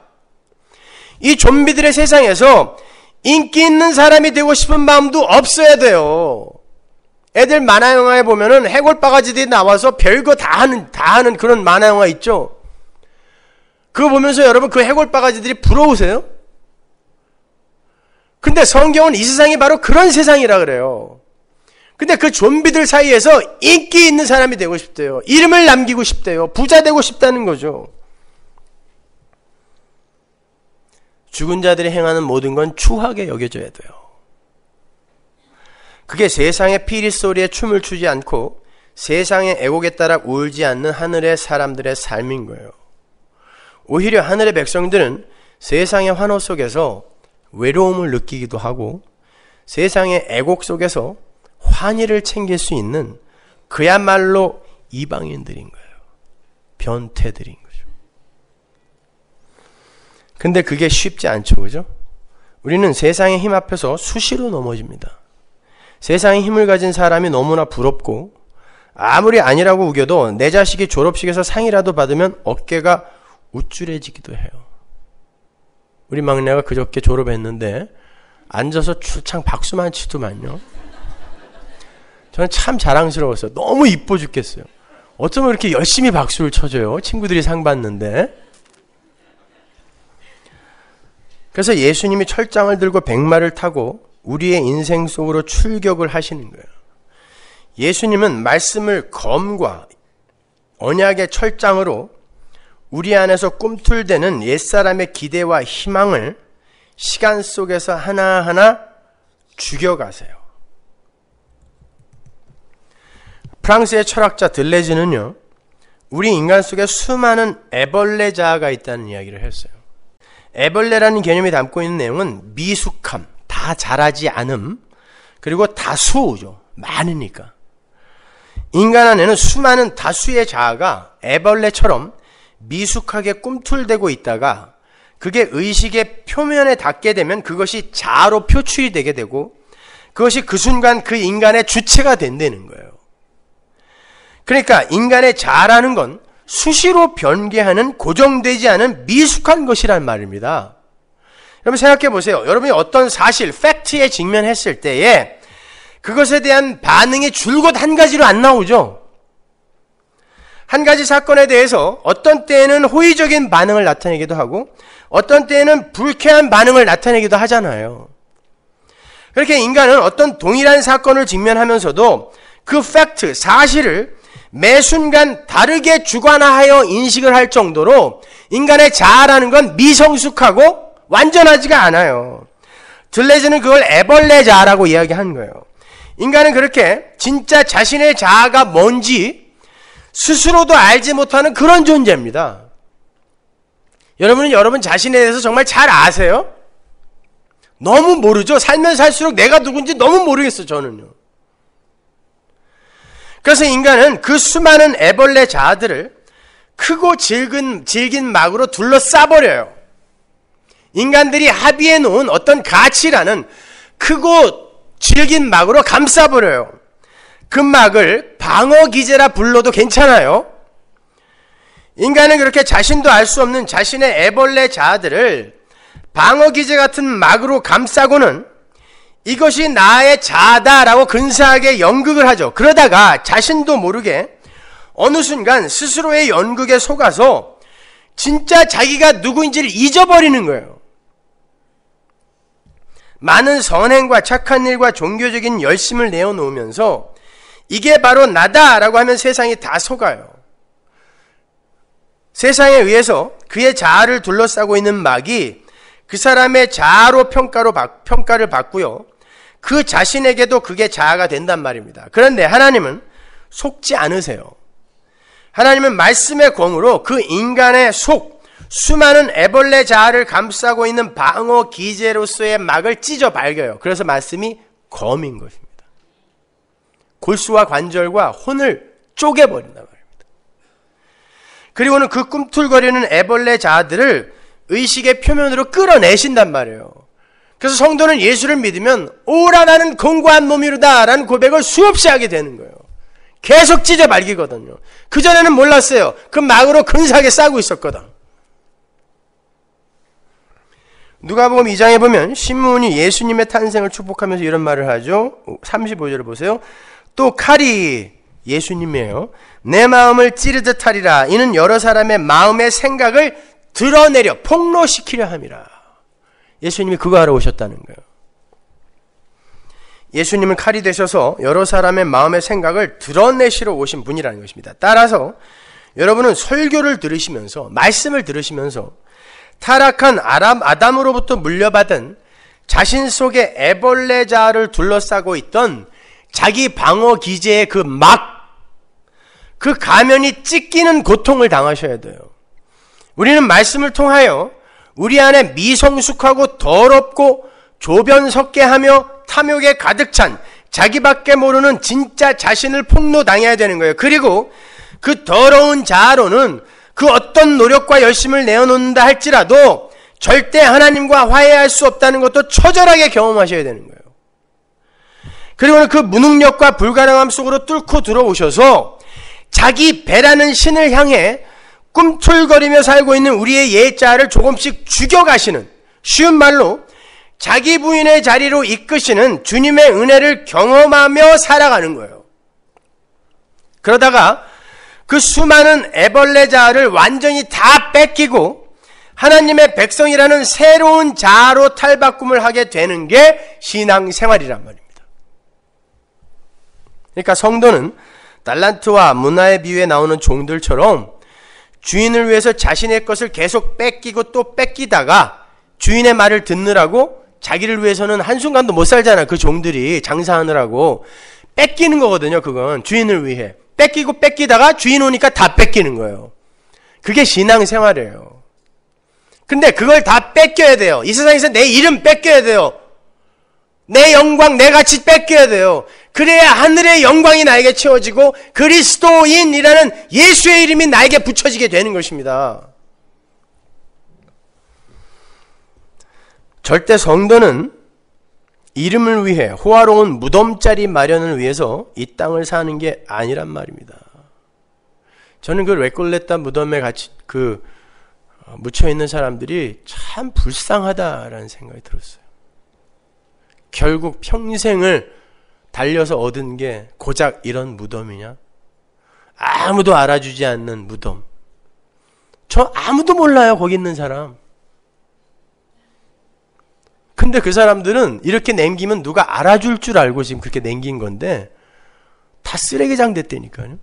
Speaker 1: 이 좀비들의 세상에서 인기 있는 사람이 되고 싶은 마음도 없어야 돼요. 애들 만화 영화에 보면은 해골 바가지들이 나와서 별거 다 하는 다 하는 그런 만화 영화 있죠. 그거 보면서 여러분 그 해골 바가지들이 부러우세요? 근데 성경은 이 세상이 바로 그런 세상이라 그래요. 근데 그 좀비들 사이에서 인기 있는 사람이 되고 싶대요. 이름을 남기고 싶대요. 부자 되고 싶다는 거죠. 죽은 자들이 행하는 모든 건 추하게 여겨져야 돼요. 그게 세상의 피리 소리에 춤을 추지 않고 세상의 애곡에 따라 울지 않는 하늘의 사람들의 삶인 거예요. 오히려 하늘의 백성들은 세상의 환호 속에서 외로움을 느끼기도 하고 세상의 애곡 속에서 환희를 챙길 수 있는 그야말로 이방인들인 거예요. 변태들인 거죠. 근데 그게 쉽지 않죠, 그죠? 우리는 세상의 힘 앞에서 수시로 넘어집니다. 세상의 힘을 가진 사람이 너무나 부럽고 아무리 아니라고 우겨도 내 자식이 졸업식에서 상이라도 받으면 어깨가 우쭐해지기도 해요. 우리 막내가 그저께 졸업했는데 앉아서 출창 박수만 치더만요. 저는 참 자랑스러웠어요. 너무 이뻐 죽겠어요. 어쩌면 이렇게 열심히 박수를 쳐줘요. 친구들이 상 받는데. 그래서 예수님이 철장을 들고 백마를 타고 우리의 인생 속으로 출격을 하시는 거예요. 예수님은 말씀을 검과 언약의 철장으로 우리 안에서 꿈틀대는 옛사람의 기대와 희망을 시간 속에서 하나하나 죽여가세요. 프랑스의 철학자 들레지는요, 우리 인간 속에 수많은 애벌레 자아가 있다는 이야기를 했어요. 애벌레라는 개념이 담고 있는 내용은 미숙함, 다 자라지 않음, 그리고 다수죠. 많으니까. 인간 안에는 수많은 다수의 자아가 애벌레처럼 미숙하게 꿈틀대고 있다가 그게 의식의 표면에 닿게 되면 그것이 자아로 표출이 되게 되고 그것이 그 순간 그 인간의 주체가 된다는 거예요. 그러니까 인간의 자아라는 건 수시로 변개하는 고정되지 않은 미숙한 것이란 말입니다. 여러분 생각해 보세요. 여러분이 어떤 사실, 팩트에 직면했을 때에 그것에 대한 반응이 줄곧 한 가지로 안 나오죠. 한 가지 사건에 대해서 어떤 때에는 호의적인 반응을 나타내기도 하고 어떤 때에는 불쾌한 반응을 나타내기도 하잖아요. 그렇게 인간은 어떤 동일한 사건을 직면하면서도 그 팩트, 사실을 매 순간 다르게 주관하여 인식을 할 정도로 인간의 자아라는 건 미성숙하고 완전하지가 않아요. 들레즈는 그걸 애벌레 자아라고 이야기한 거예요. 인간은 그렇게 진짜 자신의 자아가 뭔지 스스로도 알지 못하는 그런 존재입니다. 여러분은 여러분 자신에 대해서 정말 잘 아세요? 너무 모르죠? 살면 살수록 내가 누군지 너무 모르겠어, 저는요. 그래서 인간은 그 수많은 애벌레 자아들을 크고 질긴, 질긴 막으로 둘러싸버려요. 인간들이 합의해 놓은 어떤 가치라는 크고 질긴 막으로 감싸버려요. 근막을 방어 기제라 불러도 괜찮아요. 인간은 그렇게 자신도 알 수 없는 자신의 애벌레 자아들을 방어 기제 같은 막으로 감싸고는 이것이 나의 자다라고 근사하게 연극을 하죠. 그러다가 자신도 모르게 어느 순간 스스로의 연극에 속아서 진짜 자기가 누구인지를 잊어버리는 거예요. 많은 선행과 착한 일과 종교적인 열심을 내어놓으면서 이게 바로 나다라고 하면 세상이 다 속아요. 세상에 의해서 그의 자아를 둘러싸고 있는 막이 그 사람의 자아로 평가로 바, 평가를 받고요. 그 자신에게도 그게 자아가 된단 말입니다. 그런데 하나님은 속지 않으세요. 하나님은 말씀의 공으로 그 인간의 속, 수많은 애벌레 자아를 감싸고 있는 방어 기제로서의 막을 찢어 발겨요. 그래서 말씀이 검인 것입니다. 골수와 관절과 혼을 쪼개버린단 말입니다. 그리고는 그 꿈틀거리는 애벌레 자들을 의식의 표면으로 끌어내신단 말이에요. 그래서 성도는 예수를 믿으면 오라 나는 공고한 몸이로다 라는 고백을 수없이 하게 되는 거예요. 계속 찢어 말기거든요. 그전에는 몰랐어요. 그 막으로 근사하게 싸고 있었거든. 누가복음 2장에 보면 신문이 예수님의 탄생을 축복하면서 이런 말을 하죠. 35절을 보세요. 또 칼이 예수님이에요. 내 마음을 찌르듯 하리라. 이는 여러 사람의 마음의 생각을 드러내려 폭로시키려 함이라. 예수님이 그거 하러 오셨다는 거예요. 예수님은 칼이 되셔서 여러 사람의 마음의 생각을 드러내시러 오신 분이라는 것입니다. 따라서 여러분은 설교를 들으시면서 말씀을 들으시면서 타락한 아람 아담으로부터 물려받은 자신 속에 애벌레자를 둘러싸고 있던 자기 방어 기제의 그 막, 그 가면이 찢기는 고통을 당하셔야 돼요. 우리는 말씀을 통하여 우리 안에 미성숙하고 더럽고 조변 섞게 하며 탐욕에 가득 찬 자기밖에 모르는 진짜 자신을 폭로당해야 되는 거예요. 그리고 그 더러운 자아로는 그 어떤 노력과 열심을 내어놓는다 할지라도 절대 하나님과 화해할 수 없다는 것도 처절하게 경험하셔야 되는 거예요. 그리고는 그 무능력과 불가능함 속으로 뚫고 들어오셔서 자기 배라는 신을 향해 꿈틀거리며 살고 있는 우리의 예자를 조금씩 죽여가시는 쉬운 말로 자기 부인의 자리로 이끄시는 주님의 은혜를 경험하며 살아가는 거예요. 그러다가 그 수많은 애벌레 자아를 완전히 다 뺏기고 하나님의 백성이라는 새로운 자아로 탈바꿈을 하게 되는 게 신앙생활이란 말이에요. 그러니까 성도는 달란트와 문화에 비유에 나오는 종들처럼 주인을 위해서 자신의 것을 계속 뺏기고 또 뺏기다가 주인의 말을 듣느라고 자기를 위해서는 한순간도 못 살잖아. 그 종들이 장사하느라고. 뺏기는 거거든요. 그건 주인을 위해. 뺏기고 뺏기다가 주인 오니까 다 뺏기는 거예요. 그게 신앙생활이에요. 근데 그걸 다 뺏겨야 돼요. 이 세상에서 내 이름 뺏겨야 돼요. 내 영광, 내 가치 뺏겨야 돼요. 그래야 하늘의 영광이 나에게 채워지고 그리스도인이라는 예수의 이름이 나에게 붙여지게 되는 것입니다. 절대 성도는 이름을 위해 호화로운 무덤자리 마련을 위해서 이 땅을 사는 게 아니란 말입니다. 저는 그 레꼴레타 무덤에 같이 그 어, 묻혀 있는 사람들이 참 불쌍하다라는 생각이 들었어요. 결국 평생을 달려서 얻은 게 고작 이런 무덤이냐? 아무도 알아주지 않는 무덤. 저 아무도 몰라요, 거기 있는 사람. 근데 그 사람들은 이렇게 남기면 누가 알아줄 줄 알고 지금 그렇게 남긴 건데, 다 쓰레기장 됐다니까요.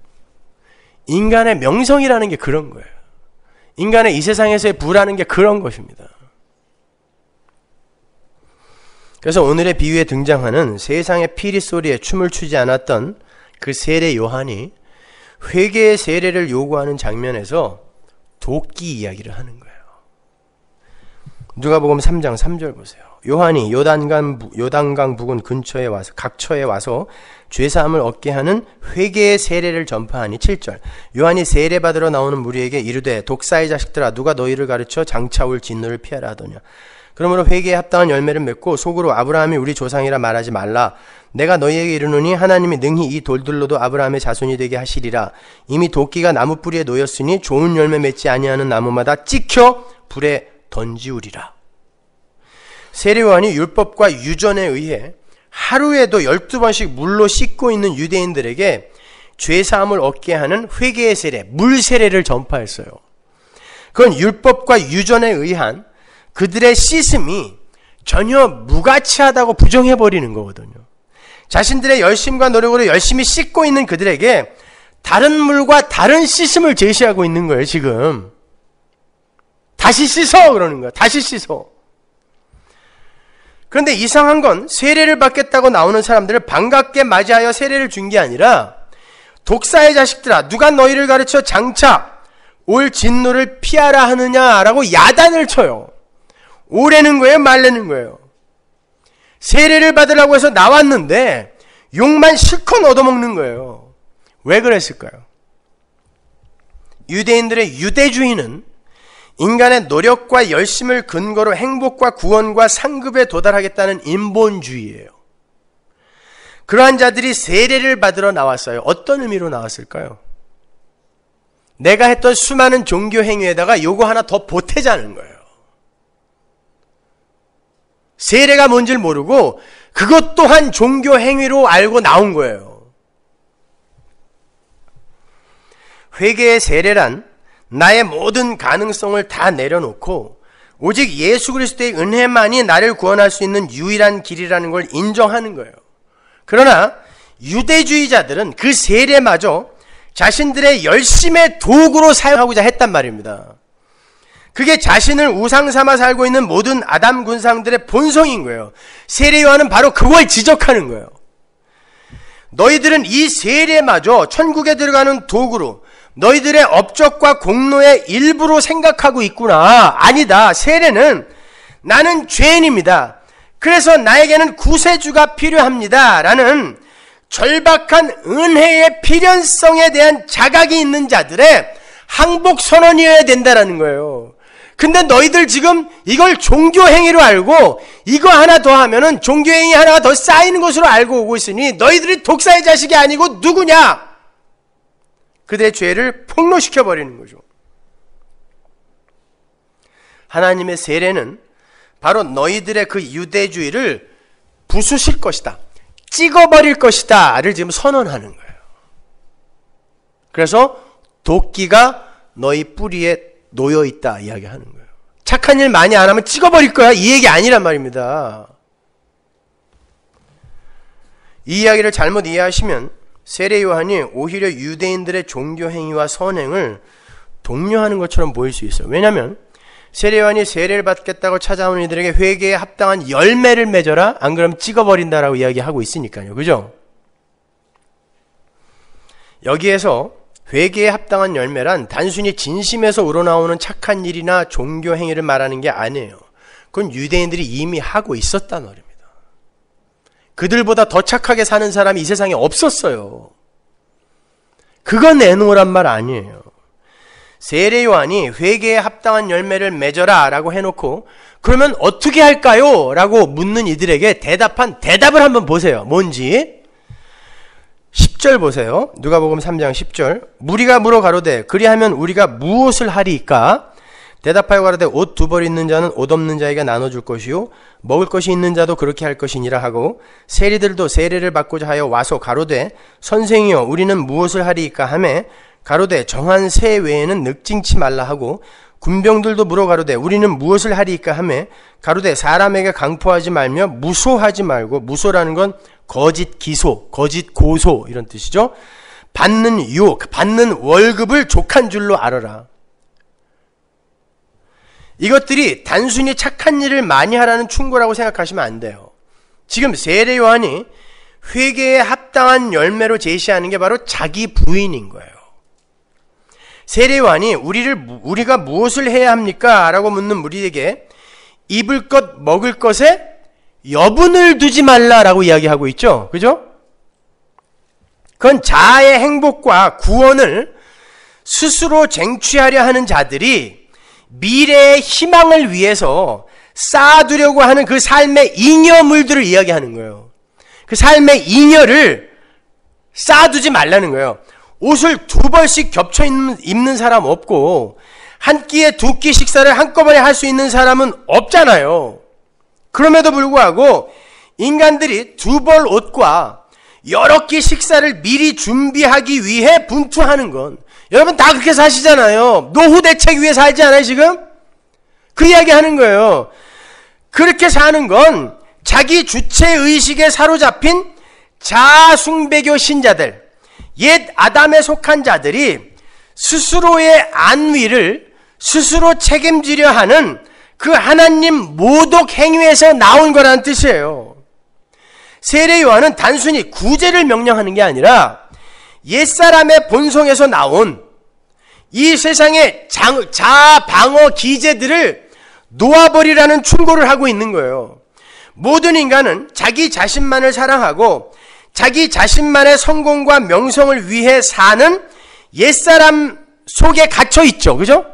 Speaker 1: 인간의 명성이라는 게 그런 거예요. 인간의 이 세상에서의 부라는 게 그런 것입니다. 그래서 오늘의 비유에 등장하는 세상의 피리 소리에 춤을 추지 않았던 그 세례 요한이 회개의 세례를 요구하는 장면에서 도끼 이야기를 하는 거예요. 누가복음 3장 3절 보세요. 요한이 요단강, 요단강 부근 근처에 와서 각처에 와서 죄 사함을 얻게 하는 회개의 세례를 전파하니 7절. 요한이 세례 받으러 나오는 무리에게 이르되 독사의 자식들아 누가 너희를 가르쳐 장차올 진노를 피하라 하더냐. 그러므로 회개에 합당한 열매를 맺고 속으로 아브라함이 우리 조상이라 말하지 말라. 내가 너희에게 이르노니 하나님이 능히 이 돌들로도 아브라함의 자손이 되게 하시리라. 이미 도끼가 나무 뿌리에 놓였으니 좋은 열매 맺지 아니하는 나무마다 찍혀 불에 던지우리라. 세례요한이 율법과 유전에 의해 하루에도 12번씩 물로 씻고 있는 유대인들에게 죄사함을 얻게 하는 회개의 세례, 물 세례를 전파했어요. 그건 율법과 유전에 의한 그들의 씻음이 전혀 무가치하다고 부정해버리는 거거든요. 자신들의 열심과 노력으로 열심히 씻고 있는 그들에게 다른 물과 다른 씻음을 제시하고 있는 거예요, 지금. 다시 씻어! 그러는 거야. 다시 씻어. 그런데 이상한 건 세례를 받겠다고 나오는 사람들을 반갑게 맞이하여 세례를 준 게 아니라 독사의 자식들아, 누가 너희를 가르쳐 장차 올 진노를 피하라 하느냐라고 야단을 쳐요. 오래는 거예요? 말래는 거예요? 세례를 받으라고 해서 나왔는데 욕만 실컷 얻어먹는 거예요. 왜 그랬을까요? 유대인들의 유대주의는 인간의 노력과 열심을 근거로 행복과 구원과 상급에 도달하겠다는 인본주의예요. 그러한 자들이 세례를 받으러 나왔어요. 어떤 의미로 나왔을까요? 내가 했던 수많은 종교 행위에다가 요거 하나 더 보태자는 거예요. 세례가 뭔지 를 모르고 그것 또한 종교 행위로 알고 나온 거예요. 회개의 세례란 나의 모든 가능성을 다 내려놓고 오직 예수 그리스도의 은혜만이 나를 구원할 수 있는 유일한 길이라는 걸 인정하는 거예요. 그러나 유대주의자들은 그 세례마저 자신들의 열심의 도구로 사용하고자 했단 말입니다. 그게 자신을 우상 삼아 살고 있는 모든 아담 군상들의 본성인 거예요. 세례요한은 바로 그걸 지적하는 거예요. 너희들은 이 세례마저 천국에 들어가는 도구로 너희들의 업적과 공로의 일부로 생각하고 있구나. 아니다. 세례는 나는 죄인입니다. 그래서 나에게는 구세주가 필요합니다. 라는 절박한 은혜의 필연성에 대한 자각이 있는 자들의 항복 선언이어야 된다라는 거예요. 근데 너희들 지금 이걸 종교행위로 알고 이거 하나 더 하면은 종교행위 하나가 더 쌓이는 것으로 알고 오고 있으니 너희들이 독사의 자식이 아니고 누구냐? 그들의 죄를 폭로시켜 버리는 거죠. 하나님의 세례는 바로 너희들의 그 유대주의를 부수실 것이다. 찍어버릴 것이다를 지금 선언하는 거예요. 그래서 도끼가 너희 뿌리에 놓여 있다 이야기하는 거예요. 착한 일 많이 안 하면 찍어버릴 거야 이 얘기 아니란 말입니다. 이 이야기를 잘못 이해하시면 세례 요한이 오히려 유대인들의 종교 행위와 선행을 독려하는 것처럼 보일 수 있어요. 왜냐하면 세례 요한이 세례를 받겠다고 찾아온 이들에게 회개에 합당한 열매를 맺어라. 안 그러면 찍어버린다라고 이야기하고 있으니까요. 그죠? 여기에서 회개에 합당한 열매란 단순히 진심에서 우러나오는 착한 일이나 종교 행위를 말하는 게 아니에요. 그건 유대인들이 이미 하고 있었단 말입니다. 그들보다 더 착하게 사는 사람이 이 세상에 없었어요. 그건 내놓으란 말 아니에요. 세례 요한이 회개에 합당한 열매를 맺어라라고 해놓고 그러면 어떻게 할까요? 라고 묻는 이들에게 대답한 대답을 한번 보세요. 뭔지 10절 보세요. 누가복음 3장 10절. 무리가 물어 가로되 그리하면 우리가 무엇을 하리까? 대답하여 가로되 옷 두 벌 있는 자는 옷 없는 자에게 나눠 줄 것이요 먹을 것이 있는 자도 그렇게 할 것이니라 하고 세리들도 세례를 받고자 하여 와서 가로되 선생이여 우리는 무엇을 하리까 하매 가로되 정한 세 외에는 늑징치 말라 하고 군병들도 물어 가로되 우리는 무엇을 하리까 하매 가로되 사람에게 강포하지 말며 무소하지 말고 무소라는 건 거짓 기소, 거짓 고소 이런 뜻이죠. 받는 유혹, 받는 월급을 족한 줄로 알아라. 이것들이 단순히 착한 일을 많이 하라는 충고라고 생각하시면 안 돼요. 지금 세례 요한이 회개에 합당한 열매로 제시하는 게 바로 자기 부인인 거예요. 세례 요한이 우리를 우리가 무엇을 해야 합니까? 라고 묻는 우리에게 입을 것, 먹을 것에 여분을 두지 말라라고 이야기하고 있죠. 그죠? 그건 자아의 행복과 구원을 스스로 쟁취하려 하는 자들이 미래의 희망을 위해서 쌓아두려고 하는 그 삶의 잉여물들을 이야기하는 거예요. 그 삶의 잉여를 쌓아두지 말라는 거예요. 옷을 두 벌씩 겹쳐 입는 사람 없고, 한 끼에 두 끼 식사를 한꺼번에 할 수 있는 사람은 없잖아요. 그럼에도 불구하고 인간들이 두 벌 옷과 여러 끼 식사를 미리 준비하기 위해 분투하는 건 여러분 다 그렇게 사시잖아요. 노후 대책 위에 살지 않아요, 지금? 그 이야기 하는 거예요. 그렇게 사는 건 자기 주체 의식에 사로잡힌 자숭배교 신자들, 옛 아담에 속한 자들이 스스로의 안위를 스스로 책임지려 하는 그 하나님 모독 행위에서 나온 거라는 뜻이에요. 세례 요한은 단순히 구제를 명령하는 게 아니라 옛사람의 본성에서 나온 이 세상의 장, 자아 방어 기제들을 놓아버리라는 충고를 하고 있는 거예요. 모든 인간은 자기 자신만을 사랑하고 자기 자신만의 성공과 명성을 위해 사는 옛사람 속에 갇혀 있죠. 그죠?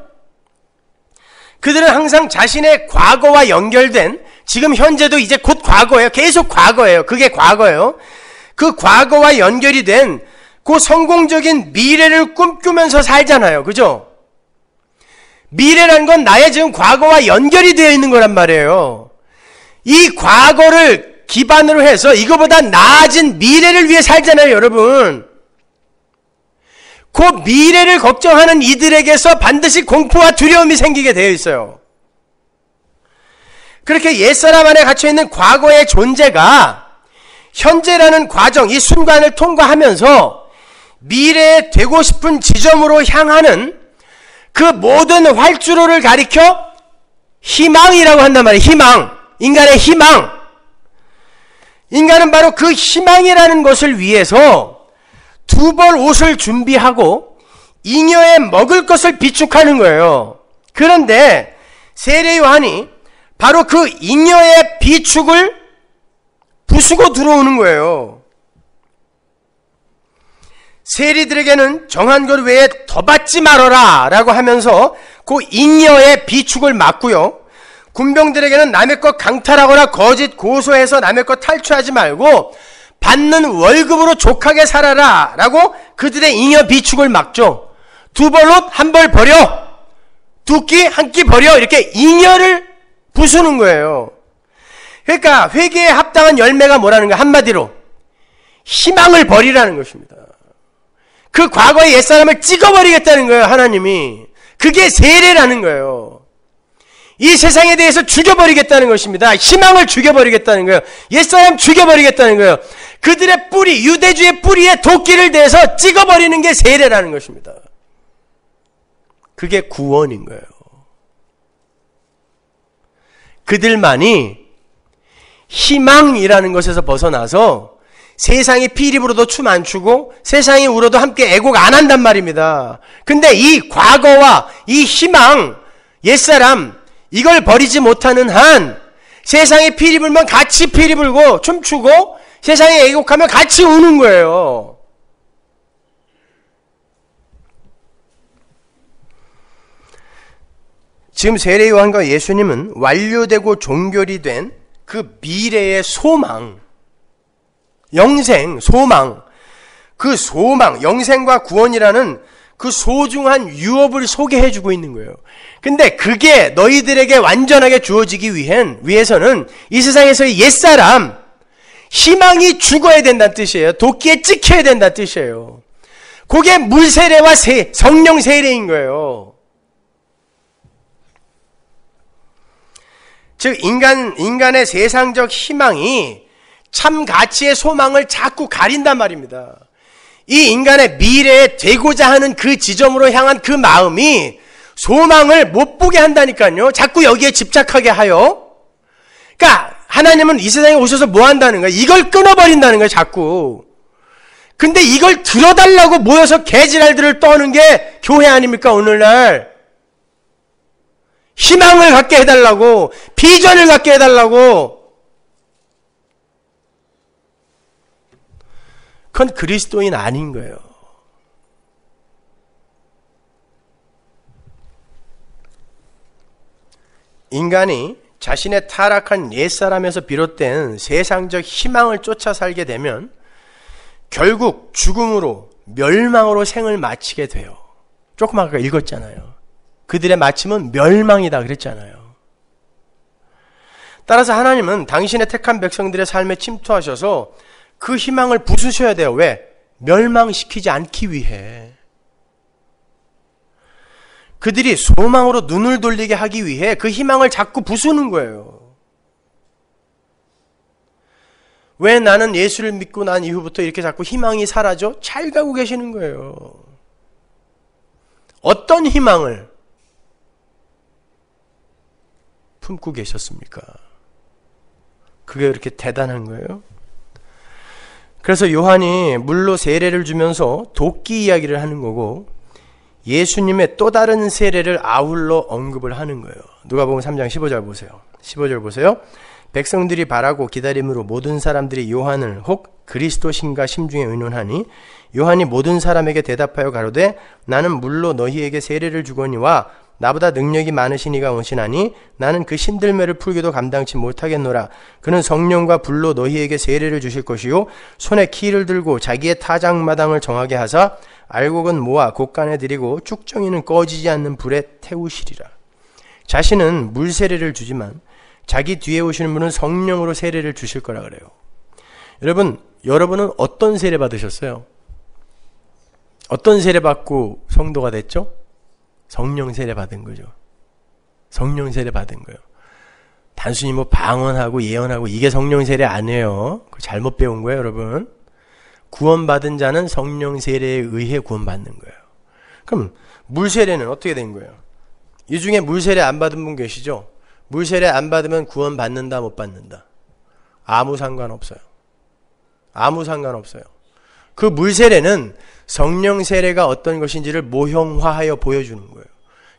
Speaker 1: 그들은 항상 자신의 과거와 연결된 지금 현재도 이제 곧 과거예요. 계속 과거예요. 그게 과거예요. 그 과거와 연결이 된 그 성공적인 미래를 꿈꾸면서 살잖아요. 그죠? 미래란 건 나의 지금 과거와 연결이 되어 있는 거란 말이에요. 이 과거를 기반으로 해서 이거보다 나아진 미래를 위해 살잖아요, 여러분. 그 미래를 걱정하는 이들에게서 반드시 공포와 두려움이 생기게 되어 있어요. 그렇게 옛사람 안에 갇혀있는 과거의 존재가 현재라는 과정, 이 순간을 통과하면서 미래에 되고 싶은 지점으로 향하는 그 모든 활주로를 가리켜 희망이라고 한단 말이에요. 희망. 인간의 희망. 인간은 바로 그 희망이라는 것을 위해서 두벌 옷을 준비하고 잉여에 먹을 것을 비축하는 거예요. 그런데 세례 요한이 바로 그 잉여의 비축을 부수고 들어오는 거예요. 세리들에게는 정한 것 외에 더 받지 말어라 라고 하면서 그 잉여의 비축을 막고요. 군병들에게는 남의 것 강탈하거나 거짓 고소해서 남의 것 탈취하지 말고 받는 월급으로 족하게 살아라 라고 그들의 잉여 비축을 막죠. 두벌옷한 벌 버려. 두 끼 한 끼 버려. 이렇게 잉여를 부수는 거예요. 그러니까 회개에 합당한 열매가 뭐라는 거야? 한마디로 희망을 버리라는 것입니다. 그 과거의 옛사람을 찍어버리겠다는 거예요. 하나님이. 그게 세례라는 거예요. 이 세상에 대해서 죽여버리겠다는 것입니다. 희망을 죽여버리겠다는 거예요. 옛사람 죽여버리겠다는 거예요. 그들의 뿌리, 유대주의 뿌리에 도끼를 대서 찍어버리는 게 세례라는 것입니다. 그게 구원인 거예요. 그들만이 희망이라는 것에서 벗어나서 세상이 피리 불로도춤 안 추고 세상이 울어도 함께 애곡 안 한단 말입니다. 근데 이 과거와 이 희망, 옛사람, 이걸 버리지 못하는 한 세상에 피리 불면 같이 피리 불고 춤추고 세상에애국하면 같이 우는 거예요. 지금 세례 요한과 예수님은 완료되고 종결이 된 그 미래의 소망, 영생, 소망, 그 소망, 영생과 구원이라는 그 소중한 유업을 소개해 주고 있는 거예요. 근데 그게 너희들에게 완전하게 주어지기 위한 위해서는 이 세상에서의 옛사람, 희망이 죽어야 된다는 뜻이에요. 도끼에 찍혀야 된다는 뜻이에요. 그게 물세례와 세, 성령 세례인 거예요. 즉 인간 인간의 세상적 희망이 참 가치의 소망을 자꾸 가린단 말입니다. 이 인간의 미래에 되고자 하는 그 지점으로 향한 그 마음이 소망을 못 보게 한다니까요. 자꾸 여기에 집착하게 하여. 그러니까 하나님은 이 세상에 오셔서 뭐 한다는 거야? 이걸 끊어버린다는 거야, 자꾸. 근데 이걸 들어달라고 모여서 개지랄들을 떠는 게 교회 아닙니까, 오늘날? 희망을 갖게 해달라고, 비전을 갖게 해달라고. 그건 그리스도인 아닌 거예요. 인간이 자신의 타락한 옛사람에서 비롯된 세상적 희망을 쫓아 살게 되면 결국 죽음으로 멸망으로 생을 마치게 돼요. 조금 아까 읽었잖아요. 그들의 마침은 멸망이다 그랬잖아요. 따라서 하나님은 당신의 택한 백성들의 삶에 침투하셔서 그 희망을 부수셔야 돼요. 왜? 멸망시키지 않기 위해. 그들이 소망으로 눈을 돌리게 하기 위해 그 희망을 자꾸 부수는 거예요. 왜 나는 예수를 믿고 난 이후부터 이렇게 자꾸 희망이 사라져? 잘 가고 계시는 거예요. 어떤 희망을 품고 계셨습니까? 그게 그렇게 대단한 거예요? 그래서 요한이 물로 세례를 주면서 도끼 이야기를 하는 거고 예수님의 또 다른 세례를 아울러 언급을 하는 거예요. 누가복음 3장 15절 보세요. 15절 보세요. 백성들이 바라고 기다림으로 모든 사람들이 요한을 혹 그리스도신가 심중에 의논하니 요한이 모든 사람에게 대답하여 가로되 나는 물로 너희에게 세례를 주거니와 나보다 능력이 많으신 이가 오시나니 나는 그 신들매를 풀기도 감당치 못하겠노라. 그는 성령과 불로 너희에게 세례를 주실 것이요 손에 키를 들고 자기의 타작마당을 정하게 하사 알곡은 모아 곳간에 들이고 쭉정이는 꺼지지 않는 불에 태우시리라. 자신은 물 세례를 주지만 자기 뒤에 오시는 분은 성령으로 세례를 주실 거라 그래요. 여러분, 여러분은 어떤 세례 받으셨어요? 어떤 세례 받고 성도가 됐죠? 성령 세례 받은 거죠. 성령 세례 받은 거예요. 단순히 뭐 방언하고 예언하고 이게 성령 세례 아니에요. 잘못 배운 거예요, 여러분. 구원받은 자는 성령 세례에 의해 구원받는 거예요. 그럼 물 세례는 어떻게 된 거예요? 이 중에 물 세례 안 받은 분 계시죠? 물 세례 안 받으면 구원 받는다 못 받는다. 아무 상관없어요. 아무 상관없어요. 그 물 세례는 성령 세례가 어떤 것인지를 모형화하여 보여주는 거예요.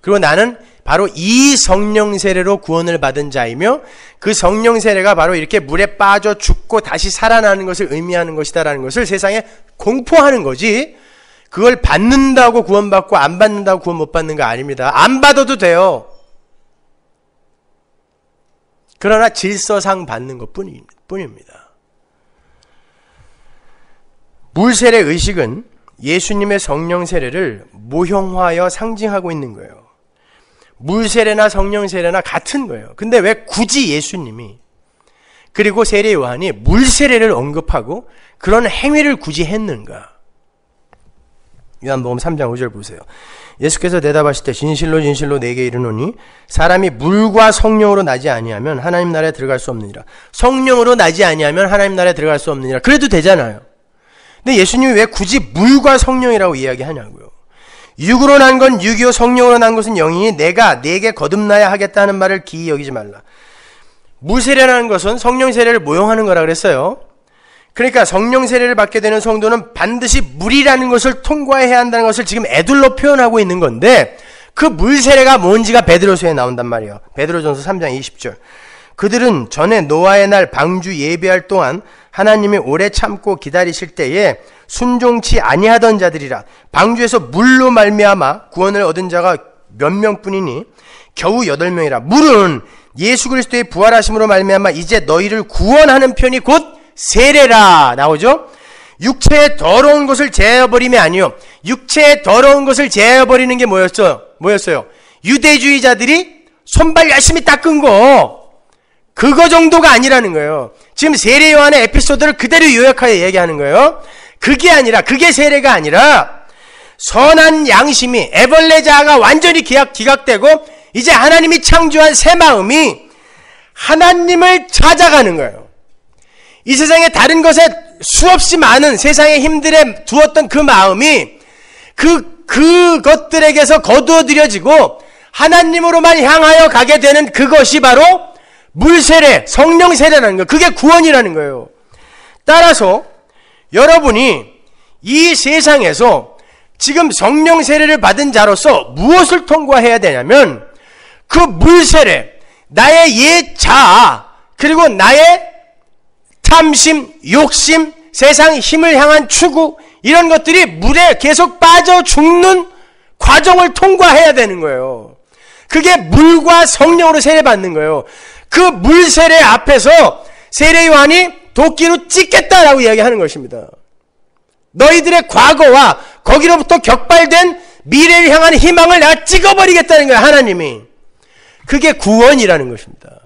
Speaker 1: 그리고 나는 바로 이 성령 세례로 구원을 받은 자이며 그 성령 세례가 바로 이렇게 물에 빠져 죽고 다시 살아나는 것을 의미하는 것이다라는 것을 세상에 공포하는 거지. 그걸 받는다고 구원받고 안 받는다고 구원 못 받는 거 아닙니다. 안 받아도 돼요. 그러나 질서상 받는 것 뿐입니다. 물 세례 의식은 예수님의 성령 세례를 모형화하여 상징하고 있는 거예요. 물 세례나 성령 세례나 같은 거예요. 근데 왜 굳이 예수님이 그리고 세례 요한이 물 세례를 언급하고 그런 행위를 굳이 했는가? 요한복음 3장 5절 보세요. 예수께서 대답하실 때 진실로 진실로 내게 이르노니 사람이 물과 성령으로 나지 아니하면 하나님 나라에 들어갈 수 없느니라. 성령으로 나지 아니하면 하나님 나라에 들어갈 수 없느니라. 그래도 되잖아요. 근데 예수님이 왜 굳이 물과 성령이라고 이야기하냐고요. 육으로 난 건 육이요 성령으로 난 것은 영이니 내가 내게 거듭나야 하겠다는 말을 기이 여기지 말라. 물 세례라는 것은 성령 세례를 모형하는 거라 그랬어요. 그러니까 성령 세례를 받게 되는 성도는 반드시 물이라는 것을 통과해야 한다는 것을 지금 애들로 표현하고 있는 건데 그 물 세례가 뭔지가 베드로서에 나온단 말이에요. 베드로전서 3장 20절. 그들은 전에 노아의 날 방주 예배할 동안 하나님이 오래 참고 기다리실 때에 순종치 아니하던 자들이라 방주에서 물로 말미암아 구원을 얻은 자가 몇 명뿐이니 겨우 여덟 명이라 물은 예수 그리스도의 부활하심으로 말미암아 이제 너희를 구원하는 편이 곧 세례라 나오죠. 육체의 더러운 것을 제어버림이 아니요. 육체의 더러운 것을 제어버리는 게뭐였어 뭐였어요? 유대주의자들이 손발 열심히 닦은 거 그거 정도가 아니라는 거예요. 지금 세례 요한의 에피소드를 그대로 요약하여 얘기하는 거예요. 그게 아니라 그게 세례가 아니라 선한 양심이 에벌레자가 완전히 기각, 기각되고 이제 하나님이 창조한 새 마음이 하나님을 찾아가는 거예요. 이 세상의 다른 것에 수없이 많은 세상의 힘들에 두었던 그 마음이 그, 그것들에게서 거두어들여지고 하나님으로만 향하여 가게 되는 그것이 바로 물 세례, 성령 세례라는 거 그게 구원이라는 거예요. 따라서 여러분이 이 세상에서 지금 성령 세례를 받은 자로서 무엇을 통과해야 되냐면 그물 세례, 나의 예자 그리고 나의 탐심, 욕심, 세상 힘을 향한 추구 이런 것들이 물에 계속 빠져 죽는 과정을 통과해야 되는 거예요. 그게 물과 성령으로 세례받는 거예요. 그 물세례 앞에서 세례 요한이 도끼로 찢겠다라고 이야기하는 것입니다. 너희들의 과거와 거기로부터 격발된 미래를 향한 희망을 내가 찍어버리겠다는 거야, 하나님이. 그게 구원이라는 것입니다.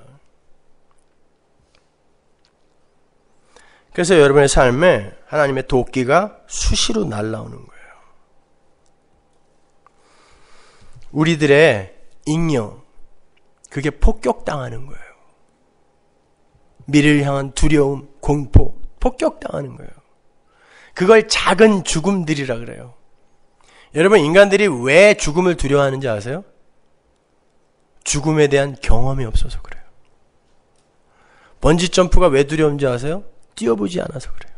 Speaker 1: 그래서 여러분의 삶에 하나님의 도끼가 수시로 날라오는 거예요. 우리들의 잉여, 그게 폭격당하는 거예요. 미래를 향한 두려움, 공포, 폭격당하는 거예요. 그걸 작은 죽음들이라 그래요. 여러분, 인간들이 왜 죽음을 두려워하는지 아세요? 죽음에 대한 경험이 없어서 그래요. 번지점프가 왜 두려운지 아세요? 뛰어보지 않아서 그래요.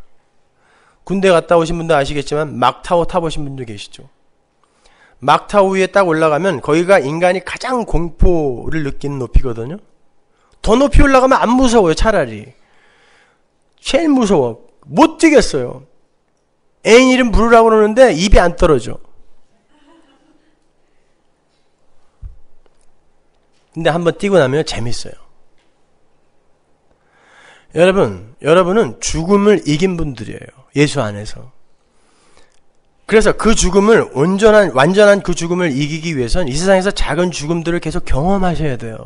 Speaker 1: 군대 갔다 오신 분도 아시겠지만 막타워 타보신 분도 계시죠. 막타워 위에 딱 올라가면 거기가 인간이 가장 공포를 느끼는 높이거든요. 더 높이 올라가면 안 무서워요, 차라리. 제일 무서워. 못 뛰겠어요. 애인 이름 부르라고 그러는데 입이 안 떨어져. 근데 한번 뛰고 나면 재밌어요. 여러분, 여러분은 죽음을 이긴 분들이에요. 예수 안에서. 그래서 그 죽음을 온전한, 완전한 그 죽음을 이기기 위해선 이 세상에서 작은 죽음들을 계속 경험하셔야 돼요.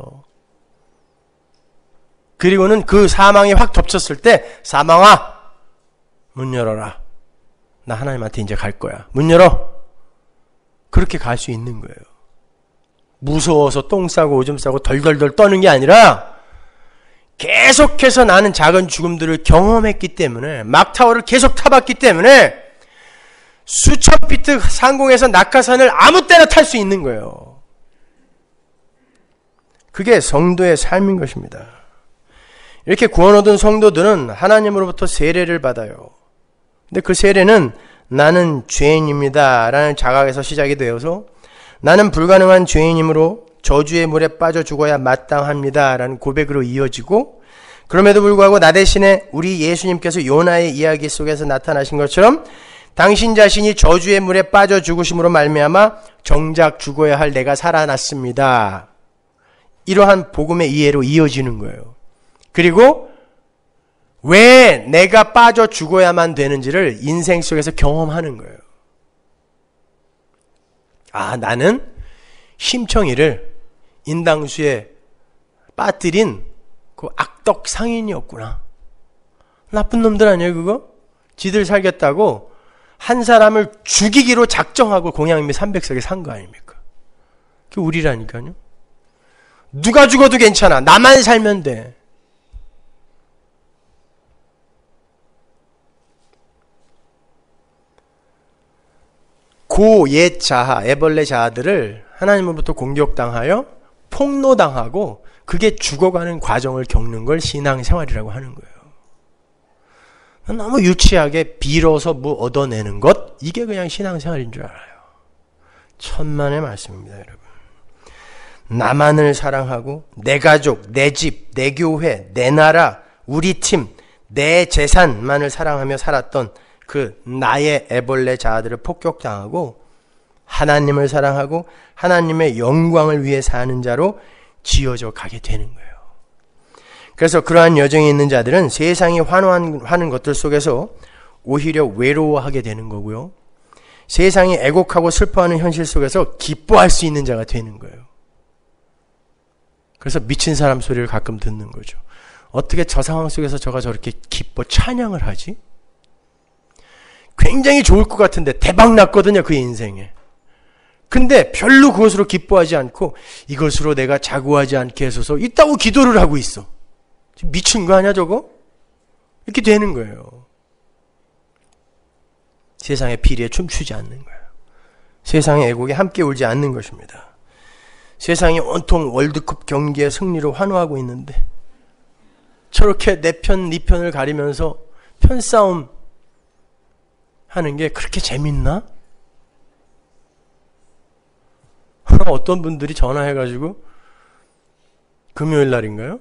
Speaker 1: 그리고는 그 사망이 확 덮쳤을 때 사망아 문 열어라. 나 하나님한테 이제 갈 거야. 문 열어. 그렇게 갈 수 있는 거예요. 무서워서 똥 싸고 오줌 싸고 덜덜덜 떠는 게 아니라 계속해서 나는 작은 죽음들을 경험했기 때문에 막타워를 계속 타봤기 때문에 수천 피트 상공에서 낙하산을 아무 때나 탈 수 있는 거예요. 그게 성도의 삶인 것입니다. 이렇게 구원 얻은 성도들은 하나님으로부터 세례를 받아요. 근데 그 세례는 나는 죄인입니다. 라는 자각에서 시작이 되어서 나는 불가능한 죄인이므로 저주의 물에 빠져 죽어야 마땅합니다. 라는 고백으로 이어지고 그럼에도 불구하고 나 대신에 우리 예수님께서 요나의 이야기 속에서 나타나신 것처럼 당신 자신이 저주의 물에 빠져 죽으심으로 말미암아 정작 죽어야 할 내가 살아났습니다. 이러한 복음의 이해로 이어지는 거예요. 그리고 왜 내가 빠져 죽어야만 되는지를 인생 속에서 경험하는 거예요. 아, 나는 심청이를 인당수에 빠뜨린 그 악덕 상인이었구나. 나쁜 놈들 아니에요, 그거? 지들 살겠다고 한 사람을 죽이기로 작정하고 공양미 300석에 산 거 아닙니까? 그게 우리라니까요. 누가 죽어도 괜찮아. 나만 살면 돼. 고옛 자하 애벌레 자아들을 하나님으로부터 공격당하여 폭로당하고 그게 죽어가는 과정을 겪는 걸 신앙생활이라고 하는 거예요. 너무 유치하게 빌어서 뭐 얻어내는 것 이게 그냥 신앙생활인 줄 알아요. 천만의 말씀입니다, 여러분. 나만을 사랑하고 내 가족, 내 집, 내 교회, 내 나라, 우리 팀, 내 재산만을 사랑하며 살았던 그 나의 애벌레 자아들을 폭격당하고 하나님을 사랑하고 하나님의 영광을 위해 사는 자로 지어져 가게 되는 거예요. 그래서 그러한 여정이 있는 자들은 세상이 환호하는 것들 속에서 오히려 외로워하게 되는 거고요. 세상이 애곡하고 슬퍼하는 현실 속에서 기뻐할 수 있는 자가 되는 거예요. 그래서 미친 사람 소리를 가끔 듣는 거죠. 어떻게 저 상황 속에서 저가 저렇게 기뻐 찬양을 하지? 굉장히 좋을 것 같은데 대박 났거든요, 그 인생에. 근데 별로 그것으로 기뻐하지 않고 이것으로 내가 자고하지 않게 해서서 있다고 기도를 하고 있어. 미친 거 아니야, 저거? 이렇게 되는 거예요. 세상의 비리에 춤추지 않는 거예요. 세상의 애국에 함께 울지 않는 것입니다. 세상이 온통 월드컵 경기의 승리로 환호하고 있는데 저렇게 내 편, 니 네 편을 가리면서 편싸움 하는 게 그렇게 재밌나? 어떤 분들이 전화해가지고 금요일 날인가요?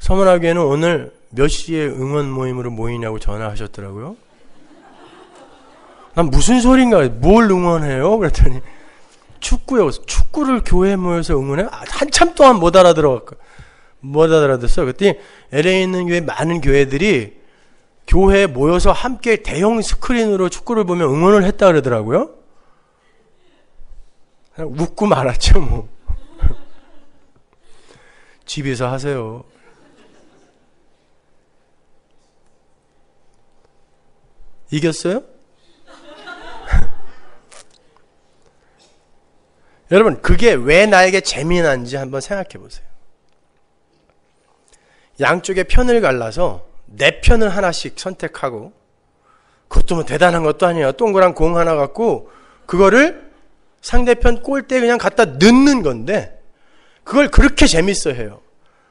Speaker 1: 서문학교에는 오늘 몇 시에 응원 모임으로 모이냐고 전화하셨더라고요. 난 무슨 소린가? 뭘 응원해요? 그랬더니 축구요. 축구를 교회 모여서 응원해? 한참 동안 못 알아들어. 못 알아들었어. 그때 LA에 있는 교회 많은 교회들이 교회에 모여서 함께 대형 스크린으로 축구를 보면 응원을 했다 그러더라고요. 웃고 말았죠, 뭐. 집에서 하세요. 이겼어요? 여러분, 그게 왜 나에게 재미난지 한번 생각해 보세요. 양쪽의 편을 갈라서 내 편을 하나씩 선택하고 그것도 뭐 대단한 것도 아니야. 동그란 공 하나 갖고 그거를 상대편 골대 그냥 갖다 넣는 건데 그걸 그렇게 재밌어 해요.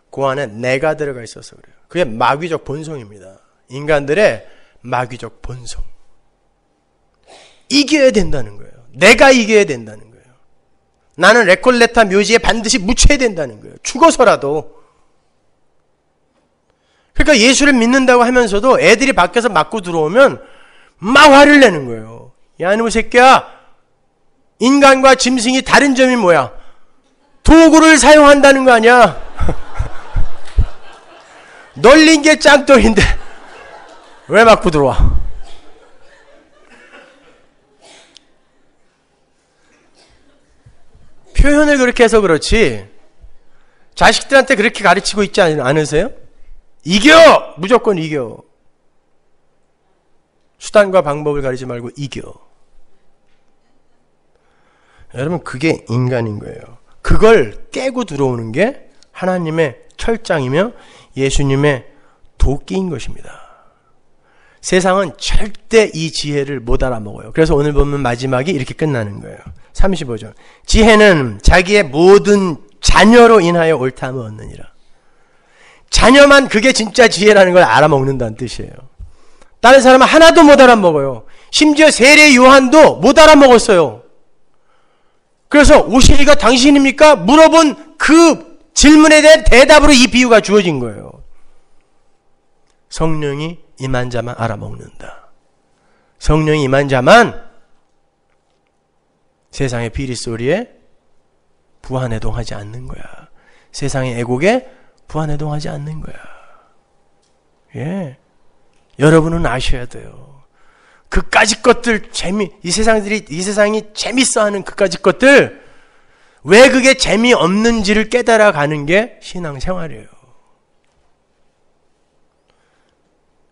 Speaker 1: 그 안에 내가 들어가 있어서 그래요. 그게 마귀적 본성입니다. 인간들의 마귀적 본성. 이겨야 된다는 거예요. 내가 이겨야 된다는 거예요. 나는 레콜레타 묘지에 반드시 묻혀야 된다는 거예요. 죽어서라도 그러니까 예수를 믿는다고 하면서도 애들이 밖에서 맞고 들어오면 막 화를 내는 거예요. 야, 이놈의 새끼야. 인간과 짐승이 다른 점이 뭐야? 도구를 사용한다는 거 아니야? 널린 게 짱돌인데 왜 맞고 들어와? 표현을 그렇게 해서 그렇지 자식들한테 그렇게 가르치고 있지 않으세요? 이겨! 무조건 이겨. 수단과 방법을 가리지 말고 이겨. 여러분, 그게 인간인 거예요. 그걸 깨고 들어오는 게 하나님의 철장이며 예수님의 도끼인 것입니다. 세상은 절대 이 지혜를 못 알아먹어요. 그래서 오늘 보면 마지막이 이렇게 끝나는 거예요. 35절. 지혜는 자기의 모든 자녀로 인하여 옳다함을 얻느니라. 자녀만 그게 진짜 지혜라는 걸 알아먹는다는 뜻이에요. 다른 사람은 하나도 못 알아먹어요. 심지어 세례 요한도 못 알아먹었어요. 그래서 오시리가 당신입니까? 물어본 그 질문에 대한 대답으로 이 비유가 주어진 거예요. 성령이 임한 자만 알아먹는다. 성령이 임한 자만 세상의 비리 소리에 부한해동하지 않는 거야. 세상의 애곡에 부안해동하지 않는 거야. 예. 여러분은 아셔야 돼요. 그까지 것들 재미 이 세상들이 이 세상이 재밌어하는 그까지 것들 왜 그게 재미 없는지를 깨달아 가는 게 신앙생활이에요.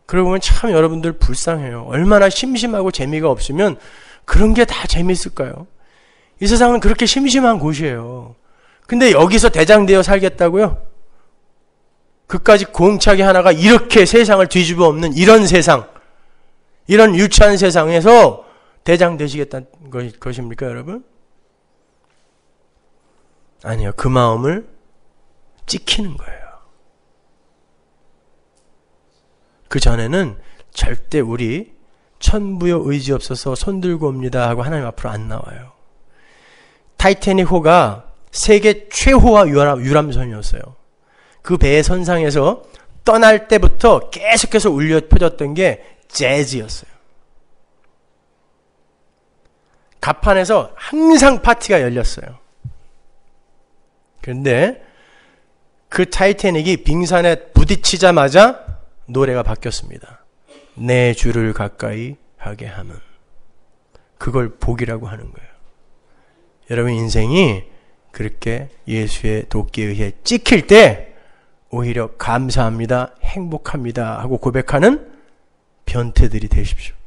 Speaker 1: 그러고 보면 참 여러분들 불쌍해요. 얼마나 심심하고 재미가 없으면 그런 게 다 재밌을까요? 이 세상은 그렇게 심심한 곳이에요. 근데 여기서 대장되어 살겠다고요? 그까지 공차기 하나가 이렇게 세상을 뒤집어 엎는 이런 세상, 이런 유치한 세상에서 대장 되시겠다는 것입니까, 것 여러분? 아니요. 그 마음을 찍히는 거예요. 그 전에는 절대 우리 천부여 의지 없어서 손 들고 옵니다 하고 하나님 앞으로 안 나와요. 타이타닉호가 세계 최후화 유람, 유람선이었어요. 그 배의 선상에서 떠날 때부터 계속해서 울려 퍼졌던 게 재즈였어요. 가판에서 항상 파티가 열렸어요. 그런데 그 타이타닉이 빙산에 부딪히자마자 노래가 바뀌었습니다. 내 주를 가까이 하게 함은 그걸 복이라고 하는 거예요. 여러분 인생이 그렇게 예수의 도끼에 의해 찍힐 때 오히려 감사합니다, 행복합니다 하고 고백하는 변태들이 되십시오.